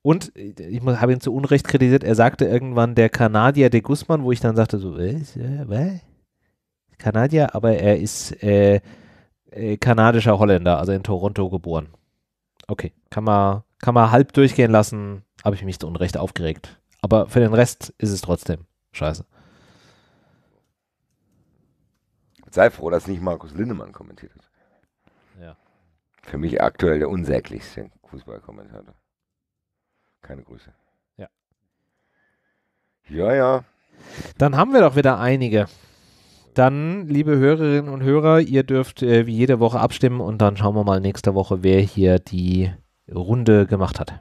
S1: Und äh, ich habe ihn zu Unrecht kritisiert, er sagte irgendwann der Kanadier de Guzman, wo ich dann sagte so, äh, was? Kanadier, aber er ist äh, äh, kanadischer Holländer, also in Toronto geboren. Okay, kann man, kann man halb durchgehen lassen, habe ich mich zu Unrecht aufgeregt. Aber für den Rest ist es trotzdem scheiße.
S2: Sei froh, dass nicht Markus Lindemann kommentiert hat. Ja. Für mich aktuell der unsäglichste Fußballkommentator. Keine Grüße. Ja. Ja, ja.
S1: Dann haben wir doch wieder einige. Dann, liebe Hörerinnen und Hörer, ihr dürft äh, wie jede Woche abstimmen und dann schauen wir mal nächste Woche, wer hier die Runde gemacht hat.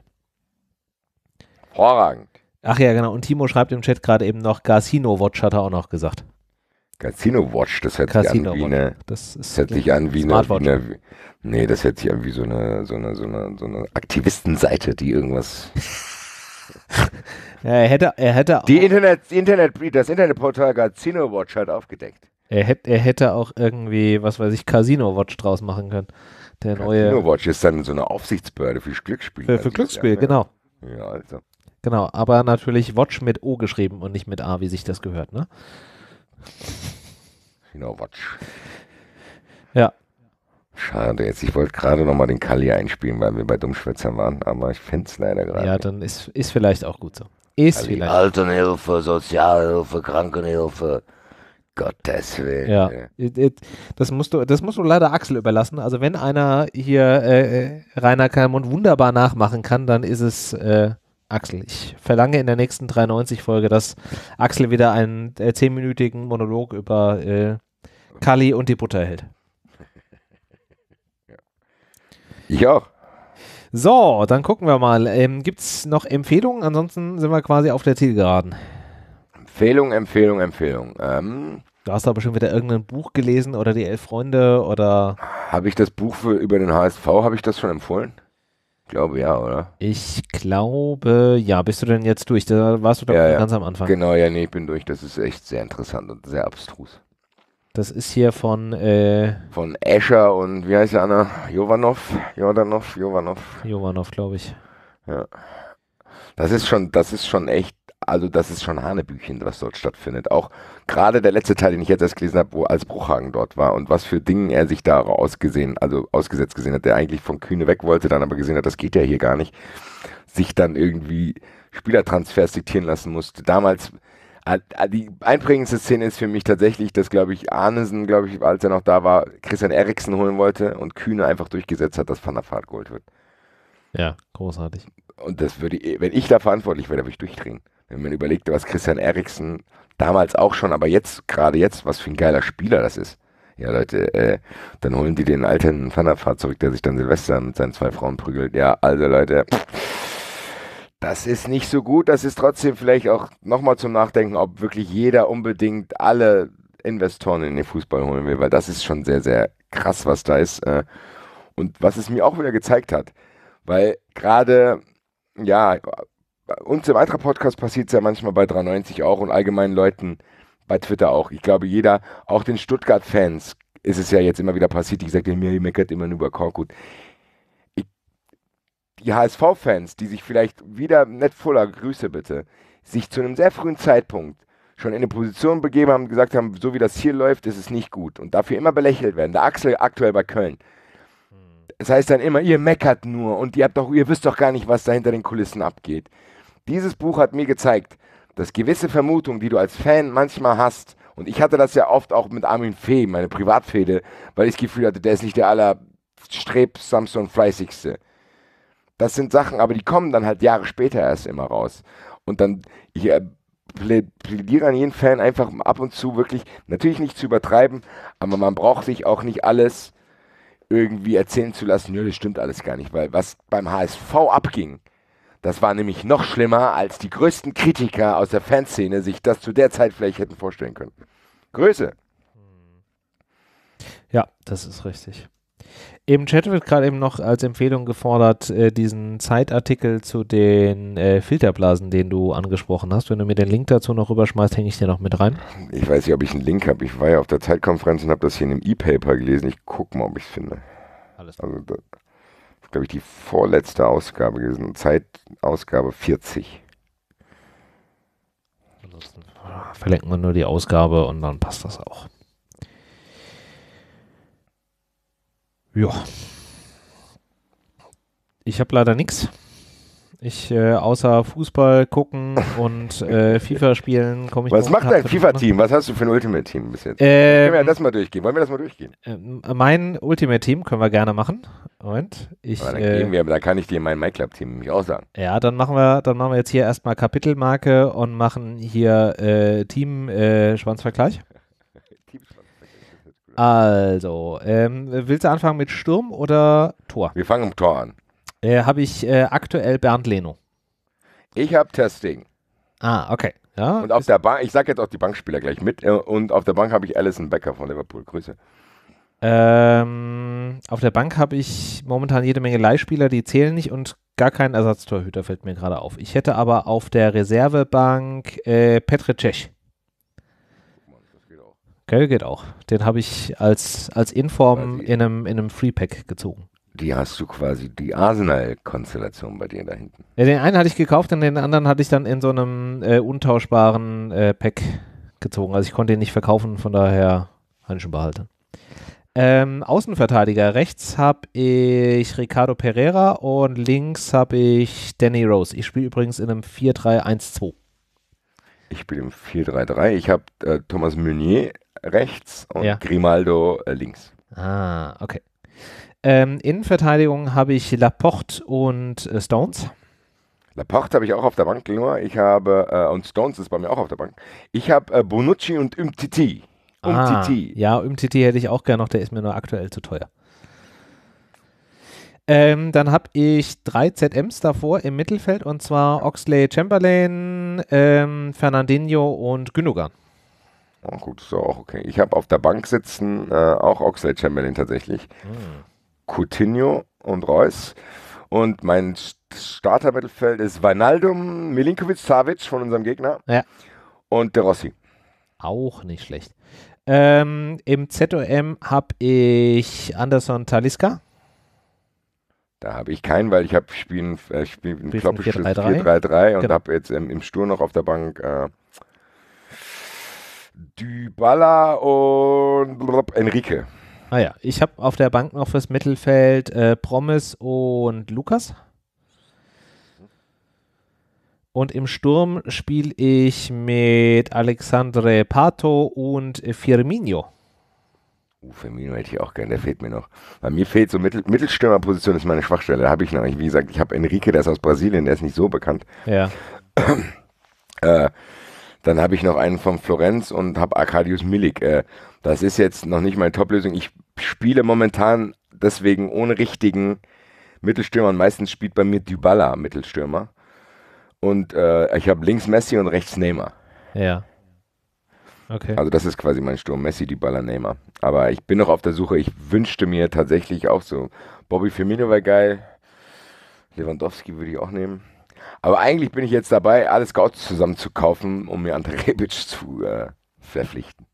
S1: Hervorragend. Ach ja, genau. Und Timo schreibt im Chat gerade eben noch, Casino Watch hat er auch noch gesagt.
S2: Casino Watch, das hört sich an wie eine. Das, das hört sich an wie eine, wie Nee, das hört sich an wie so eine, so eine, so eine, so eine Aktivistenseite, die irgendwas. ja, er hätte, er hätte Die Internet, Internet, das Internetportal Casino Watch hat aufgedeckt.
S1: Er hätte, er hätte auch irgendwie, was weiß ich, Casino Watch draus machen können. Der neue. Casino
S2: Watch ist dann so eine Aufsichtsbehörde für Glücksspiel. Für, also für Glücksspiel, ja, genau. Ja, also.
S1: Genau, aber natürlich Watch mit O geschrieben und nicht mit A, wie sich das gehört, ne?
S2: Casino Watch. Ja, Schade jetzt. Ich wollte gerade nochmal den Kali einspielen, weil wir bei Dummschwätzern waren, aber ich fände es leider gerade. Ja, dann ist, ist vielleicht auch gut so. Ist also vielleicht. Altenhilfe, Sozialhilfe, Krankenhilfe. Gottes Willen. Ja.
S1: Das musst du, das musst du leider Axel überlassen. Also wenn einer hier äh, Rainer Kalmund wunderbar nachmachen kann, dann ist es äh, Axel. Ich verlange in der nächsten 93-Folge, dass Axel wieder einen äh, zehnminütigen äh, Monolog über äh, Kali und die Butter hält. Ich auch. So, dann gucken wir mal. Ähm, Gibt es noch Empfehlungen? Ansonsten sind wir quasi auf der Zielgeraden. Empfehlung, Empfehlung, Empfehlung. Ähm, du hast aber schon wieder irgendein Buch gelesen oder die Elf Freunde oder.
S2: Habe ich das Buch für, über den HSV, habe ich das schon empfohlen? Ich glaube ja, oder? Ich glaube ja. Bist du denn jetzt durch? Da warst du doch ja, ja. ganz am Anfang. Genau, ja, nee, ich bin durch. Das ist echt sehr interessant und sehr abstrus. Das ist hier von äh von Escher und wie heißt der Anna? Jovanov, Jordanov, Jovanov. Jovanov, glaube ich. Ja. Das ist schon, das ist schon echt, also das ist schon Hanebüchen, was dort stattfindet. Auch gerade der letzte Teil, den ich jetzt erst gelesen habe, wo als Bruchhagen dort war und was für Dinge er sich da ausgesehen, also ausgesetzt gesehen hat, der eigentlich von Kühne weg wollte, dann aber gesehen hat, das geht ja hier gar nicht, sich dann irgendwie Spielertransfers diktieren lassen musste. Damals äh, äh, die einprägendste Szene ist für mich tatsächlich, dass, glaube ich, Arnesen, glaube ich, als er noch da war, Christian Eriksen holen wollte und Kühne einfach durchgesetzt hat, dass Van der Vaart geholt wird. Ja, großartig. Und das würde ich, wenn ich da verantwortlich wäre, würde ich durchdrehen. Wenn man überlegt, was Christian Eriksen damals auch schon, aber jetzt, gerade jetzt, was für ein geiler Spieler das ist. Ja, Leute, äh, dann holen die den alten Van der Vaart zurück, der sich dann Silvester mit seinen zwei Frauen prügelt. Ja, also Leute, pff das ist nicht so gut. Das ist trotzdem vielleicht auch nochmal zum Nachdenken, ob wirklich jeder unbedingt alle Investoren in den Fußball holen will, weil das ist schon sehr, sehr krass, was da ist. Äh. Und was es mir auch wieder gezeigt hat, weil gerade, ja, uns im Eintracht-Podcast passiert es ja manchmal bei 390 auch und allgemeinen Leuten bei Twitter auch. Ich glaube, jeder, auch den Stuttgart-Fans, ist es ja jetzt immer wieder passiert, die gesagt haben, mir meckert immer nur über Korkut die HSV-Fans, die sich vielleicht wieder nett voller Grüße bitte, sich zu einem sehr frühen Zeitpunkt schon in eine Position begeben haben, gesagt haben, so wie das hier läuft, ist es nicht gut und dafür immer belächelt werden. Der Axel aktuell bei Köln. Hm. Das heißt dann immer, ihr meckert nur und ihr habt doch, ihr wisst doch gar nicht, was da hinter den Kulissen abgeht. Dieses Buch hat mir gezeigt, dass gewisse Vermutungen, die du als Fan manchmal hast, und ich hatte das ja oft auch mit Armin Fee, meine Privatfehde, weil ich das Gefühl hatte, der ist nicht der allerstrebsamste und fleißigste. Das sind Sachen, aber die kommen dann halt Jahre später erst immer raus. Und dann, ich äh, plädiere an jeden Fan einfach ab und zu wirklich, natürlich nicht zu übertreiben, aber man braucht sich auch nicht alles irgendwie erzählen zu lassen, nö, das stimmt alles gar nicht, weil was beim HSV abging, das war nämlich noch schlimmer, als die größten Kritiker aus der Fanszene sich das zu der Zeit vielleicht hätten vorstellen können. Größe.
S1: Ja, das ist richtig. Im Chat wird gerade eben noch als Empfehlung gefordert, äh, diesen Zeitartikel zu den äh, Filterblasen, den du angesprochen hast. Wenn du mir den Link dazu noch rüberschmeißt, hänge ich dir noch mit
S2: rein. Ich weiß nicht, ob ich einen Link habe. Ich war ja auf der Zeitkonferenz und habe das hier in einem E-Paper gelesen. Ich gucke mal, ob ich es finde. Alles klar. Also, glaube ich, die vorletzte Ausgabe gewesen. Zeitausgabe 40.
S1: Verlenken wir nur die Ausgabe und dann passt das auch. Ja. Ich habe leider nichts. Ich, äh, außer Fußball gucken und äh, FIFA spielen, komme ich Was macht dein FIFA-Team?
S2: Was hast du für ein Ultimate-Team bis jetzt? Ähm, können wir das mal durchgehen? Wollen wir das mal durchgehen? Ähm,
S1: mein Ultimate-Team können wir gerne machen.
S2: Moment, ich. dann äh, gehen wir, da kann ich dir mein MyClub-Team nämlich auch sagen.
S1: Ja, dann machen wir, dann machen wir jetzt hier erstmal Kapitelmarke und machen hier äh, Team-Schwanzvergleich. Äh, also, ähm, willst du anfangen mit Sturm oder Tor?
S2: Wir fangen mit Tor an.
S1: Äh, habe ich äh, aktuell Bernd Leno.
S2: Ich habe Testing. Ah, okay. Ja, und auf der Bank, ich sage jetzt auch die Bankspieler gleich mit, äh, und auf der Bank habe ich Alison Becker von Liverpool. Grüße.
S1: Ähm, auf der Bank habe ich momentan jede Menge Leihspieler, die zählen nicht und gar keinen Ersatztorhüter fällt mir gerade auf. Ich hätte aber auf der Reservebank äh, Petr Cech. Gary geht auch. Den habe ich als, als Inform quasi. in einem, in einem Free-Pack gezogen.
S2: Die hast du quasi, die Arsenal-Konstellation bei dir da hinten.
S1: Ja, den einen hatte ich gekauft und den anderen hatte ich dann in so einem äh, untauschbaren äh, Pack gezogen. Also ich konnte ihn nicht verkaufen, von daher habe ich schon behalten. Ähm, Außenverteidiger. Rechts habe ich Ricardo Pereira und links habe ich Danny Rose. Ich spiele übrigens in einem 4-3-1-2.
S2: Ich spiele im 4-3-3. Ich habe äh, Thomas Meunier rechts und ja. Grimaldo äh, links.
S1: Ah, okay. Ähm, Innenverteidigung habe ich Laporte und äh, Stones.
S2: Laporte habe ich auch auf der Bank, nur ich habe, äh, und Stones ist bei mir auch auf der Bank. Ich habe äh, Bonucci und Umtiti. Ah, Umtiti.
S1: Ah, ja, Umtiti hätte ich auch gerne noch, der ist mir nur aktuell zu teuer. Ähm, dann habe ich drei ZMs davor im Mittelfeld und zwar Oxley Chamberlain, ähm, Fernandinho und Gündogan.
S2: Oh, gut, so auch okay. Ich habe auf der Bank sitzen äh, auch Oxlade Chamberlain tatsächlich. Hm. Coutinho und Reus. Und mein Starter-Mittelfeld ist Weinaldum, Milinkovic, Savic von unserem Gegner. Ja. Und der Rossi. Auch nicht schlecht.
S1: Ähm, Im ZOM habe ich Anderson Taliska.
S2: Da habe ich keinen, weil ich habe spielen äh, spielen Kloppenschiff 4-3-3 und genau. habe jetzt ähm, im Sturm noch auf der Bank äh, Dybala und Enrique.
S1: Ah ja, ich habe auf der Bank noch fürs Mittelfeld äh, Promis und Lukas. Und im Sturm spiele ich mit Alexandre Pato und Firmino.
S2: Uh, Firmino hätte ich auch gern, der fehlt mir noch. Bei mir fehlt so Mittel Mittelstürmerposition, ist meine Schwachstelle. Da habe ich noch nicht. Wie gesagt, ich habe Enrique, der ist aus Brasilien, der ist nicht so bekannt. Ja. äh, dann habe ich noch einen von Florenz und habe Arcadius Milik. Äh, das ist jetzt noch nicht meine Top-Lösung. Ich spiele momentan deswegen ohne richtigen Mittelstürmer und meistens spielt bei mir Dybala Mittelstürmer. Und äh, ich habe links Messi und rechts Neymar.
S1: Ja. Okay.
S2: Also das ist quasi mein Sturm, Messi, Dybala, Neymar. Aber ich bin noch auf der Suche. Ich wünschte mir tatsächlich auch so. Bobby Firmino wäre geil. Lewandowski würde ich auch nehmen. Aber eigentlich bin ich jetzt dabei, alle Scouts zusammenzukaufen, um mir Ante Rebic zu äh, verpflichten.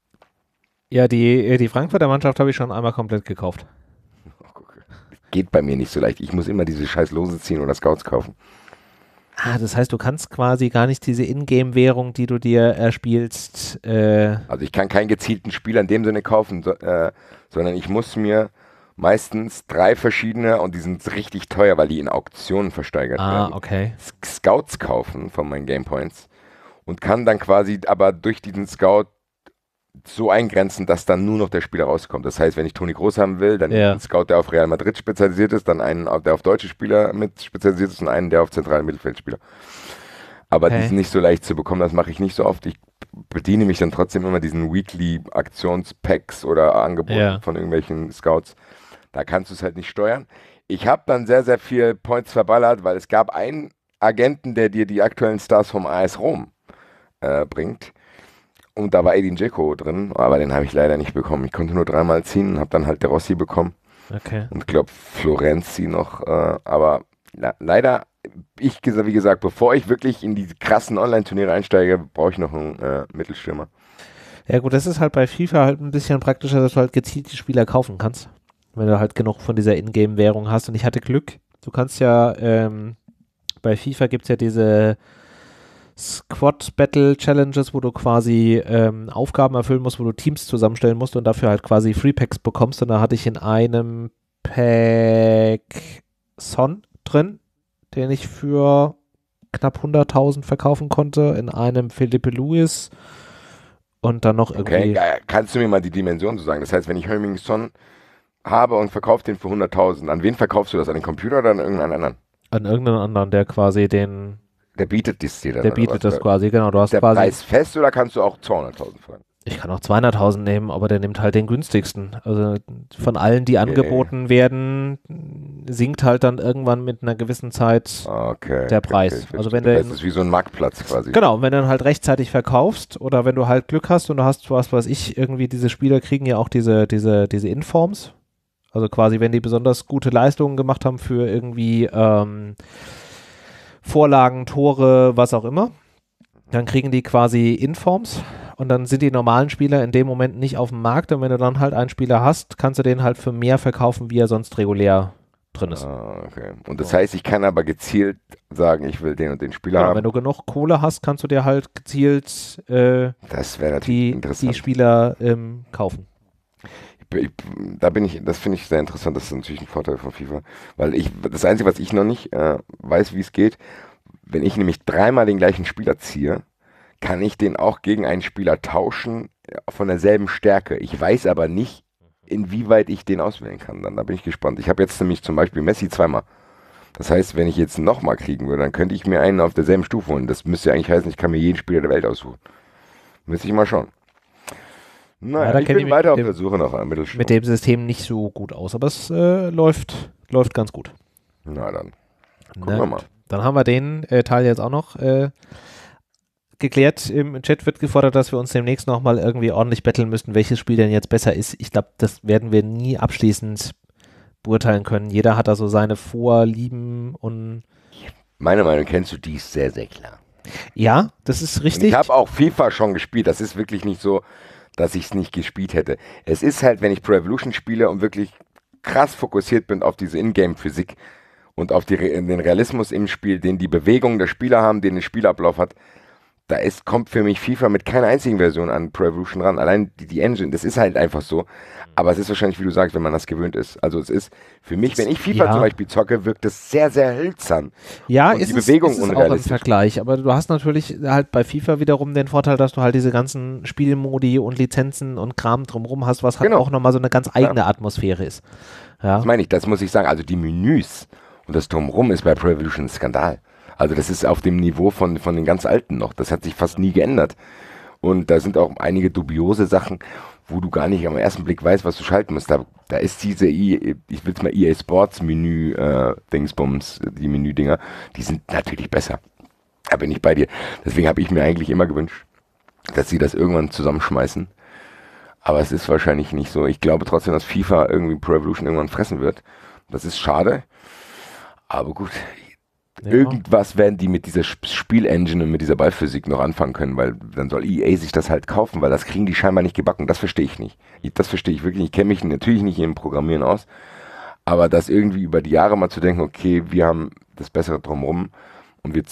S1: Ja, die, die Frankfurter Mannschaft habe ich schon einmal komplett gekauft.
S2: Oh, Geht bei mir nicht so leicht. Ich muss immer diese scheiß Lose ziehen oder Scouts kaufen.
S1: Ah, das heißt, du kannst quasi gar nicht diese Ingame-Währung,
S2: die du dir erspielst. Äh, also ich kann keinen gezielten Spieler in dem Sinne kaufen, so, äh, sondern ich muss mir meistens drei verschiedene und die sind richtig teuer, weil die in Auktionen versteigert ah, werden. Okay. Scouts kaufen von meinen Gamepoints und kann dann quasi aber durch diesen Scout so eingrenzen, dass dann nur noch der Spieler rauskommt. Das heißt, wenn ich Toni Groß haben will, dann ja. einen Scout, der auf Real Madrid spezialisiert ist, dann einen, der auf deutsche Spieler mit spezialisiert ist und einen, der auf zentralen Mittelfeldspieler. Aber okay. die sind nicht so leicht zu bekommen, das mache ich nicht so oft. Ich bediene mich dann trotzdem immer diesen Weekly Aktionspacks oder Angeboten ja. von irgendwelchen Scouts. Da kannst du es halt nicht steuern. Ich habe dann sehr, sehr viel Points verballert, weil es gab einen Agenten, der dir die aktuellen Stars vom AS Rom äh, bringt. Und da war Edin Dzeko drin, aber den habe ich leider nicht bekommen. Ich konnte nur dreimal ziehen und habe dann halt der Rossi bekommen. Okay. Und ich glaube Florenzi noch. Äh, aber leider, ich wie gesagt, bevor ich wirklich in die krassen Online-Turniere einsteige, brauche ich noch einen äh, Mittelstürmer.
S1: Ja gut, das ist halt bei FIFA halt ein bisschen praktischer, dass du halt gezielt die Spieler kaufen kannst wenn du halt genug von dieser Ingame-Währung hast. Und ich hatte Glück. Du kannst ja, ähm, bei FIFA gibt es ja diese Squad Battle Challenges, wo du quasi ähm, Aufgaben erfüllen musst, wo du Teams zusammenstellen musst und dafür halt quasi Free Packs bekommst. Und da hatte ich in einem Pack Son drin, den ich für knapp 100.000 verkaufen konnte, in einem Philippe Luis und dann noch irgendwie. Okay,
S2: kannst du mir mal die Dimension so sagen? Das heißt, wenn ich Herming Son habe und verkaufe den für 100.000, an wen verkaufst du das? An den Computer oder an irgendeinen anderen?
S1: An irgendeinen anderen, der quasi den. Der bietet dies dir dann. Der bietet das quasi, genau. Du hast der quasi Preis
S2: fest oder kannst du auch 200.000 fragen?
S1: Ich kann auch 200.000 nehmen, aber der nimmt halt den günstigsten. Also von allen, die okay. angeboten werden, sinkt halt dann irgendwann mit einer gewissen Zeit okay, der Preis. Okay, also wenn der das ist wie so ein Marktplatz quasi. Genau, wenn du dann halt rechtzeitig verkaufst oder wenn du halt Glück hast und du hast, was weiß ich, irgendwie diese Spieler kriegen ja auch diese, diese, diese Informs, also quasi, wenn die besonders gute Leistungen gemacht haben für irgendwie ähm, Vorlagen, Tore, was auch immer, dann kriegen die quasi Informs und dann sind die normalen Spieler in dem Moment nicht auf dem Markt und wenn du dann halt einen Spieler hast, kannst du den halt für mehr verkaufen, wie er sonst regulär
S2: drin ist. Ah, okay. Und das heißt, ich kann aber gezielt sagen, ich will den und den Spieler genau, haben. Wenn du
S1: genug Kohle hast, kannst du dir halt gezielt äh, die, die, Spieler ähm, kaufen
S2: ich, da bin ich, das finde ich sehr interessant, das ist natürlich ein Vorteil von FIFA, weil ich, das Einzige, was ich noch nicht äh, weiß, wie es geht, wenn ich nämlich dreimal den gleichen Spieler ziehe, kann ich den auch gegen einen Spieler tauschen äh, von derselben Stärke. Ich weiß aber nicht, inwieweit ich den auswählen kann. Dann da bin ich gespannt. Ich habe jetzt nämlich zum Beispiel Messi zweimal. Das heißt, wenn ich jetzt nochmal kriegen würde, dann könnte ich mir einen auf derselben Stufe holen. Das müsste eigentlich heißen, ich kann mir jeden Spieler der Welt aussuchen. Müsste ich mal schauen. Naja, ja, ich bin ich weiter auf dem, der Suche nach einem Mittelstand. Mit dem
S1: System nicht so gut aus, aber es äh, läuft, läuft ganz gut. Na dann, ne? gucken Na, wir mal. Dann haben wir den äh, Teil jetzt auch noch äh, geklärt. Im Chat wird gefordert, dass wir uns demnächst nochmal irgendwie ordentlich betteln müssen, welches Spiel denn jetzt besser ist. Ich glaube, das werden wir nie abschließend beurteilen können. Jeder hat da so seine Vorlieben und...
S2: Meine Meinung kennst du, dies sehr, sehr klar. Ja, das ist richtig. Und ich habe auch FIFA schon gespielt. Das ist wirklich nicht so dass ich es nicht gespielt hätte. Es ist halt, wenn ich Pro Evolution spiele und wirklich krass fokussiert bin auf diese Ingame-Physik und auf die, den Realismus im Spiel, den die Bewegungen der Spieler haben, den der Spielablauf hat, da ist, kommt für mich FIFA mit keiner einzigen Version an Pro Evolution ran. Allein die, die, Engine, das ist halt einfach so. Aber es ist wahrscheinlich, wie du sagst, wenn man das gewöhnt ist. Also es ist für mich, wenn ich FIFA ja. zum Beispiel zocke, wirkt es sehr, sehr hölzern. Ja, und ist die Bewegung es, ist es auch im
S1: Vergleich. Aber du hast natürlich halt bei FIFA wiederum den Vorteil, dass du halt diese ganzen Spielmodi und Lizenzen und Kram drumherum hast, was halt genau. auch nochmal so eine ganz eigene ja.
S2: Atmosphäre ist. Ja. Das meine ich, das muss ich sagen. Also die Menüs und das drumherum ist bei Pro Evolution ein Skandal. Also das ist auf dem Niveau von, von den ganz Alten noch. Das hat sich fast nie geändert. Und da sind auch einige dubiose Sachen, wo du gar nicht am ersten Blick weißt, was du schalten musst. Da, da ist diese, I, ich will es mal EA Sports Menü äh, Dingsbums, die Menüdinger, die sind natürlich besser. Da bin ich bei dir. Deswegen habe ich mir eigentlich immer gewünscht, dass sie das irgendwann zusammenschmeißen. Aber es ist wahrscheinlich nicht so. Ich glaube trotzdem, dass FIFA irgendwie Pro Evolution irgendwann fressen wird. Das ist schade. Aber gut, ja. Irgendwas werden die mit dieser Spielengine und mit dieser Ballphysik noch anfangen können, weil dann soll EA sich das halt kaufen, weil das kriegen die scheinbar nicht gebacken. Das verstehe ich nicht. Ich, das verstehe ich wirklich nicht. Ich kenne mich natürlich nicht im Programmieren aus, aber das irgendwie über die Jahre mal zu denken, okay, wir haben das Bessere drumrum und wir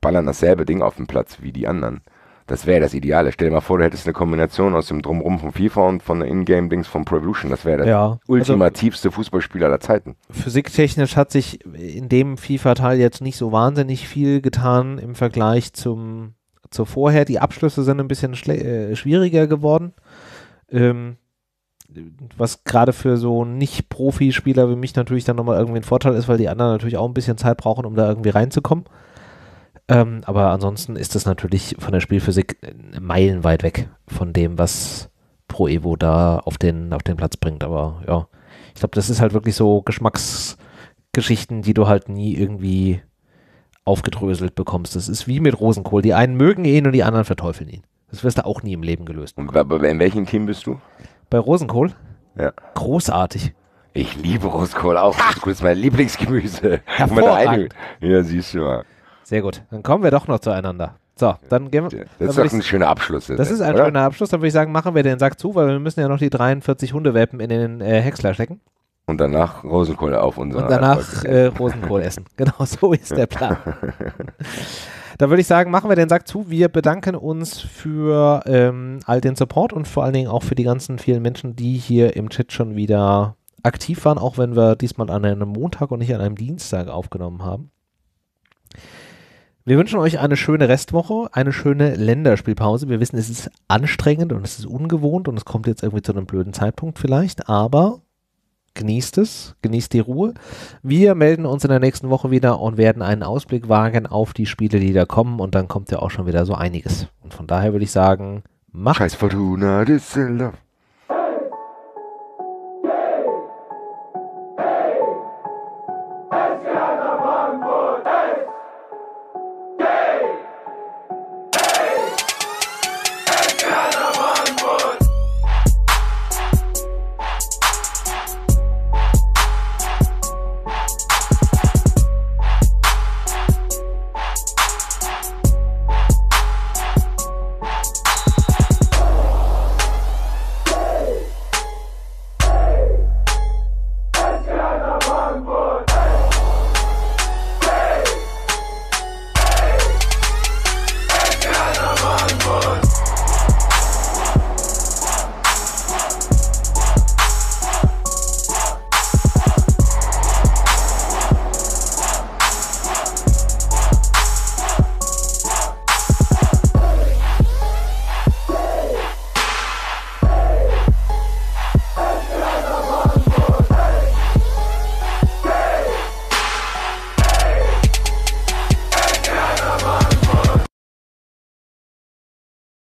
S2: ballern dasselbe Ding auf den Platz wie die anderen. Das wäre das Ideale. Stell dir mal vor, du hättest eine Kombination aus dem Drumrum von FIFA und von Ingame-Dings von Provolution. Das wäre das ja, also ultimativste also, Fußballspiel aller Zeiten. Physiktechnisch
S1: hat sich in dem FIFA-Teil jetzt nicht so wahnsinnig viel getan im Vergleich zum, zu vorher. Die Abschlüsse sind ein bisschen äh, schwieriger geworden. Ähm, was gerade für so Nicht-Profi-Spieler wie mich natürlich dann nochmal irgendwie ein Vorteil ist, weil die anderen natürlich auch ein bisschen Zeit brauchen, um da irgendwie reinzukommen. Ähm, aber ansonsten ist das natürlich von der Spielphysik äh, meilenweit weg von dem, was Pro Evo da auf den, auf den Platz bringt. Aber ja, ich glaube, das ist halt wirklich so Geschmacksgeschichten, die du halt nie irgendwie aufgedröselt bekommst. Das ist wie mit Rosenkohl. Die einen mögen ihn und die anderen verteufeln ihn. Das wirst du
S2: auch nie im Leben gelöst. Und in welchem Team bist du? Bei Rosenkohl? Ja. Großartig. Ich liebe Rosenkohl auch. Rosenkohl ist mein Lieblingsgemüse. Hervorragend. Ja, siehst du mal. Sehr gut.
S1: Dann kommen wir doch noch zueinander. So, dann gehen wir. Das ist doch ein schöner Abschluss. Das, das ist ein oder? schöner Abschluss. Dann würde ich sagen, machen wir den Sack zu, weil wir müssen ja noch die 43 Hundewelpen in den äh, Häcksler stecken.
S2: Und danach Rosenkohl auf unser. Und danach
S1: äh, Rosenkohl essen. Genau, so ist der Plan. da würde ich sagen, machen wir den Sack zu. Wir bedanken uns für ähm, all den Support und vor allen Dingen auch für die ganzen vielen Menschen, die hier im Chat schon wieder aktiv waren, auch wenn wir diesmal an einem Montag und nicht an einem Dienstag aufgenommen haben. Wir wünschen euch eine schöne Restwoche, eine schöne Länderspielpause. Wir wissen, es ist anstrengend und es ist ungewohnt und es kommt jetzt irgendwie zu einem blöden Zeitpunkt vielleicht, aber genießt es, genießt die Ruhe. Wir melden uns in der nächsten Woche wieder und werden einen Ausblick wagen auf die Spiele, die da kommen und dann kommt ja auch schon wieder so einiges. Und von daher würde ich sagen,
S2: macht's. Scheiß Fortuna Düsseldorf.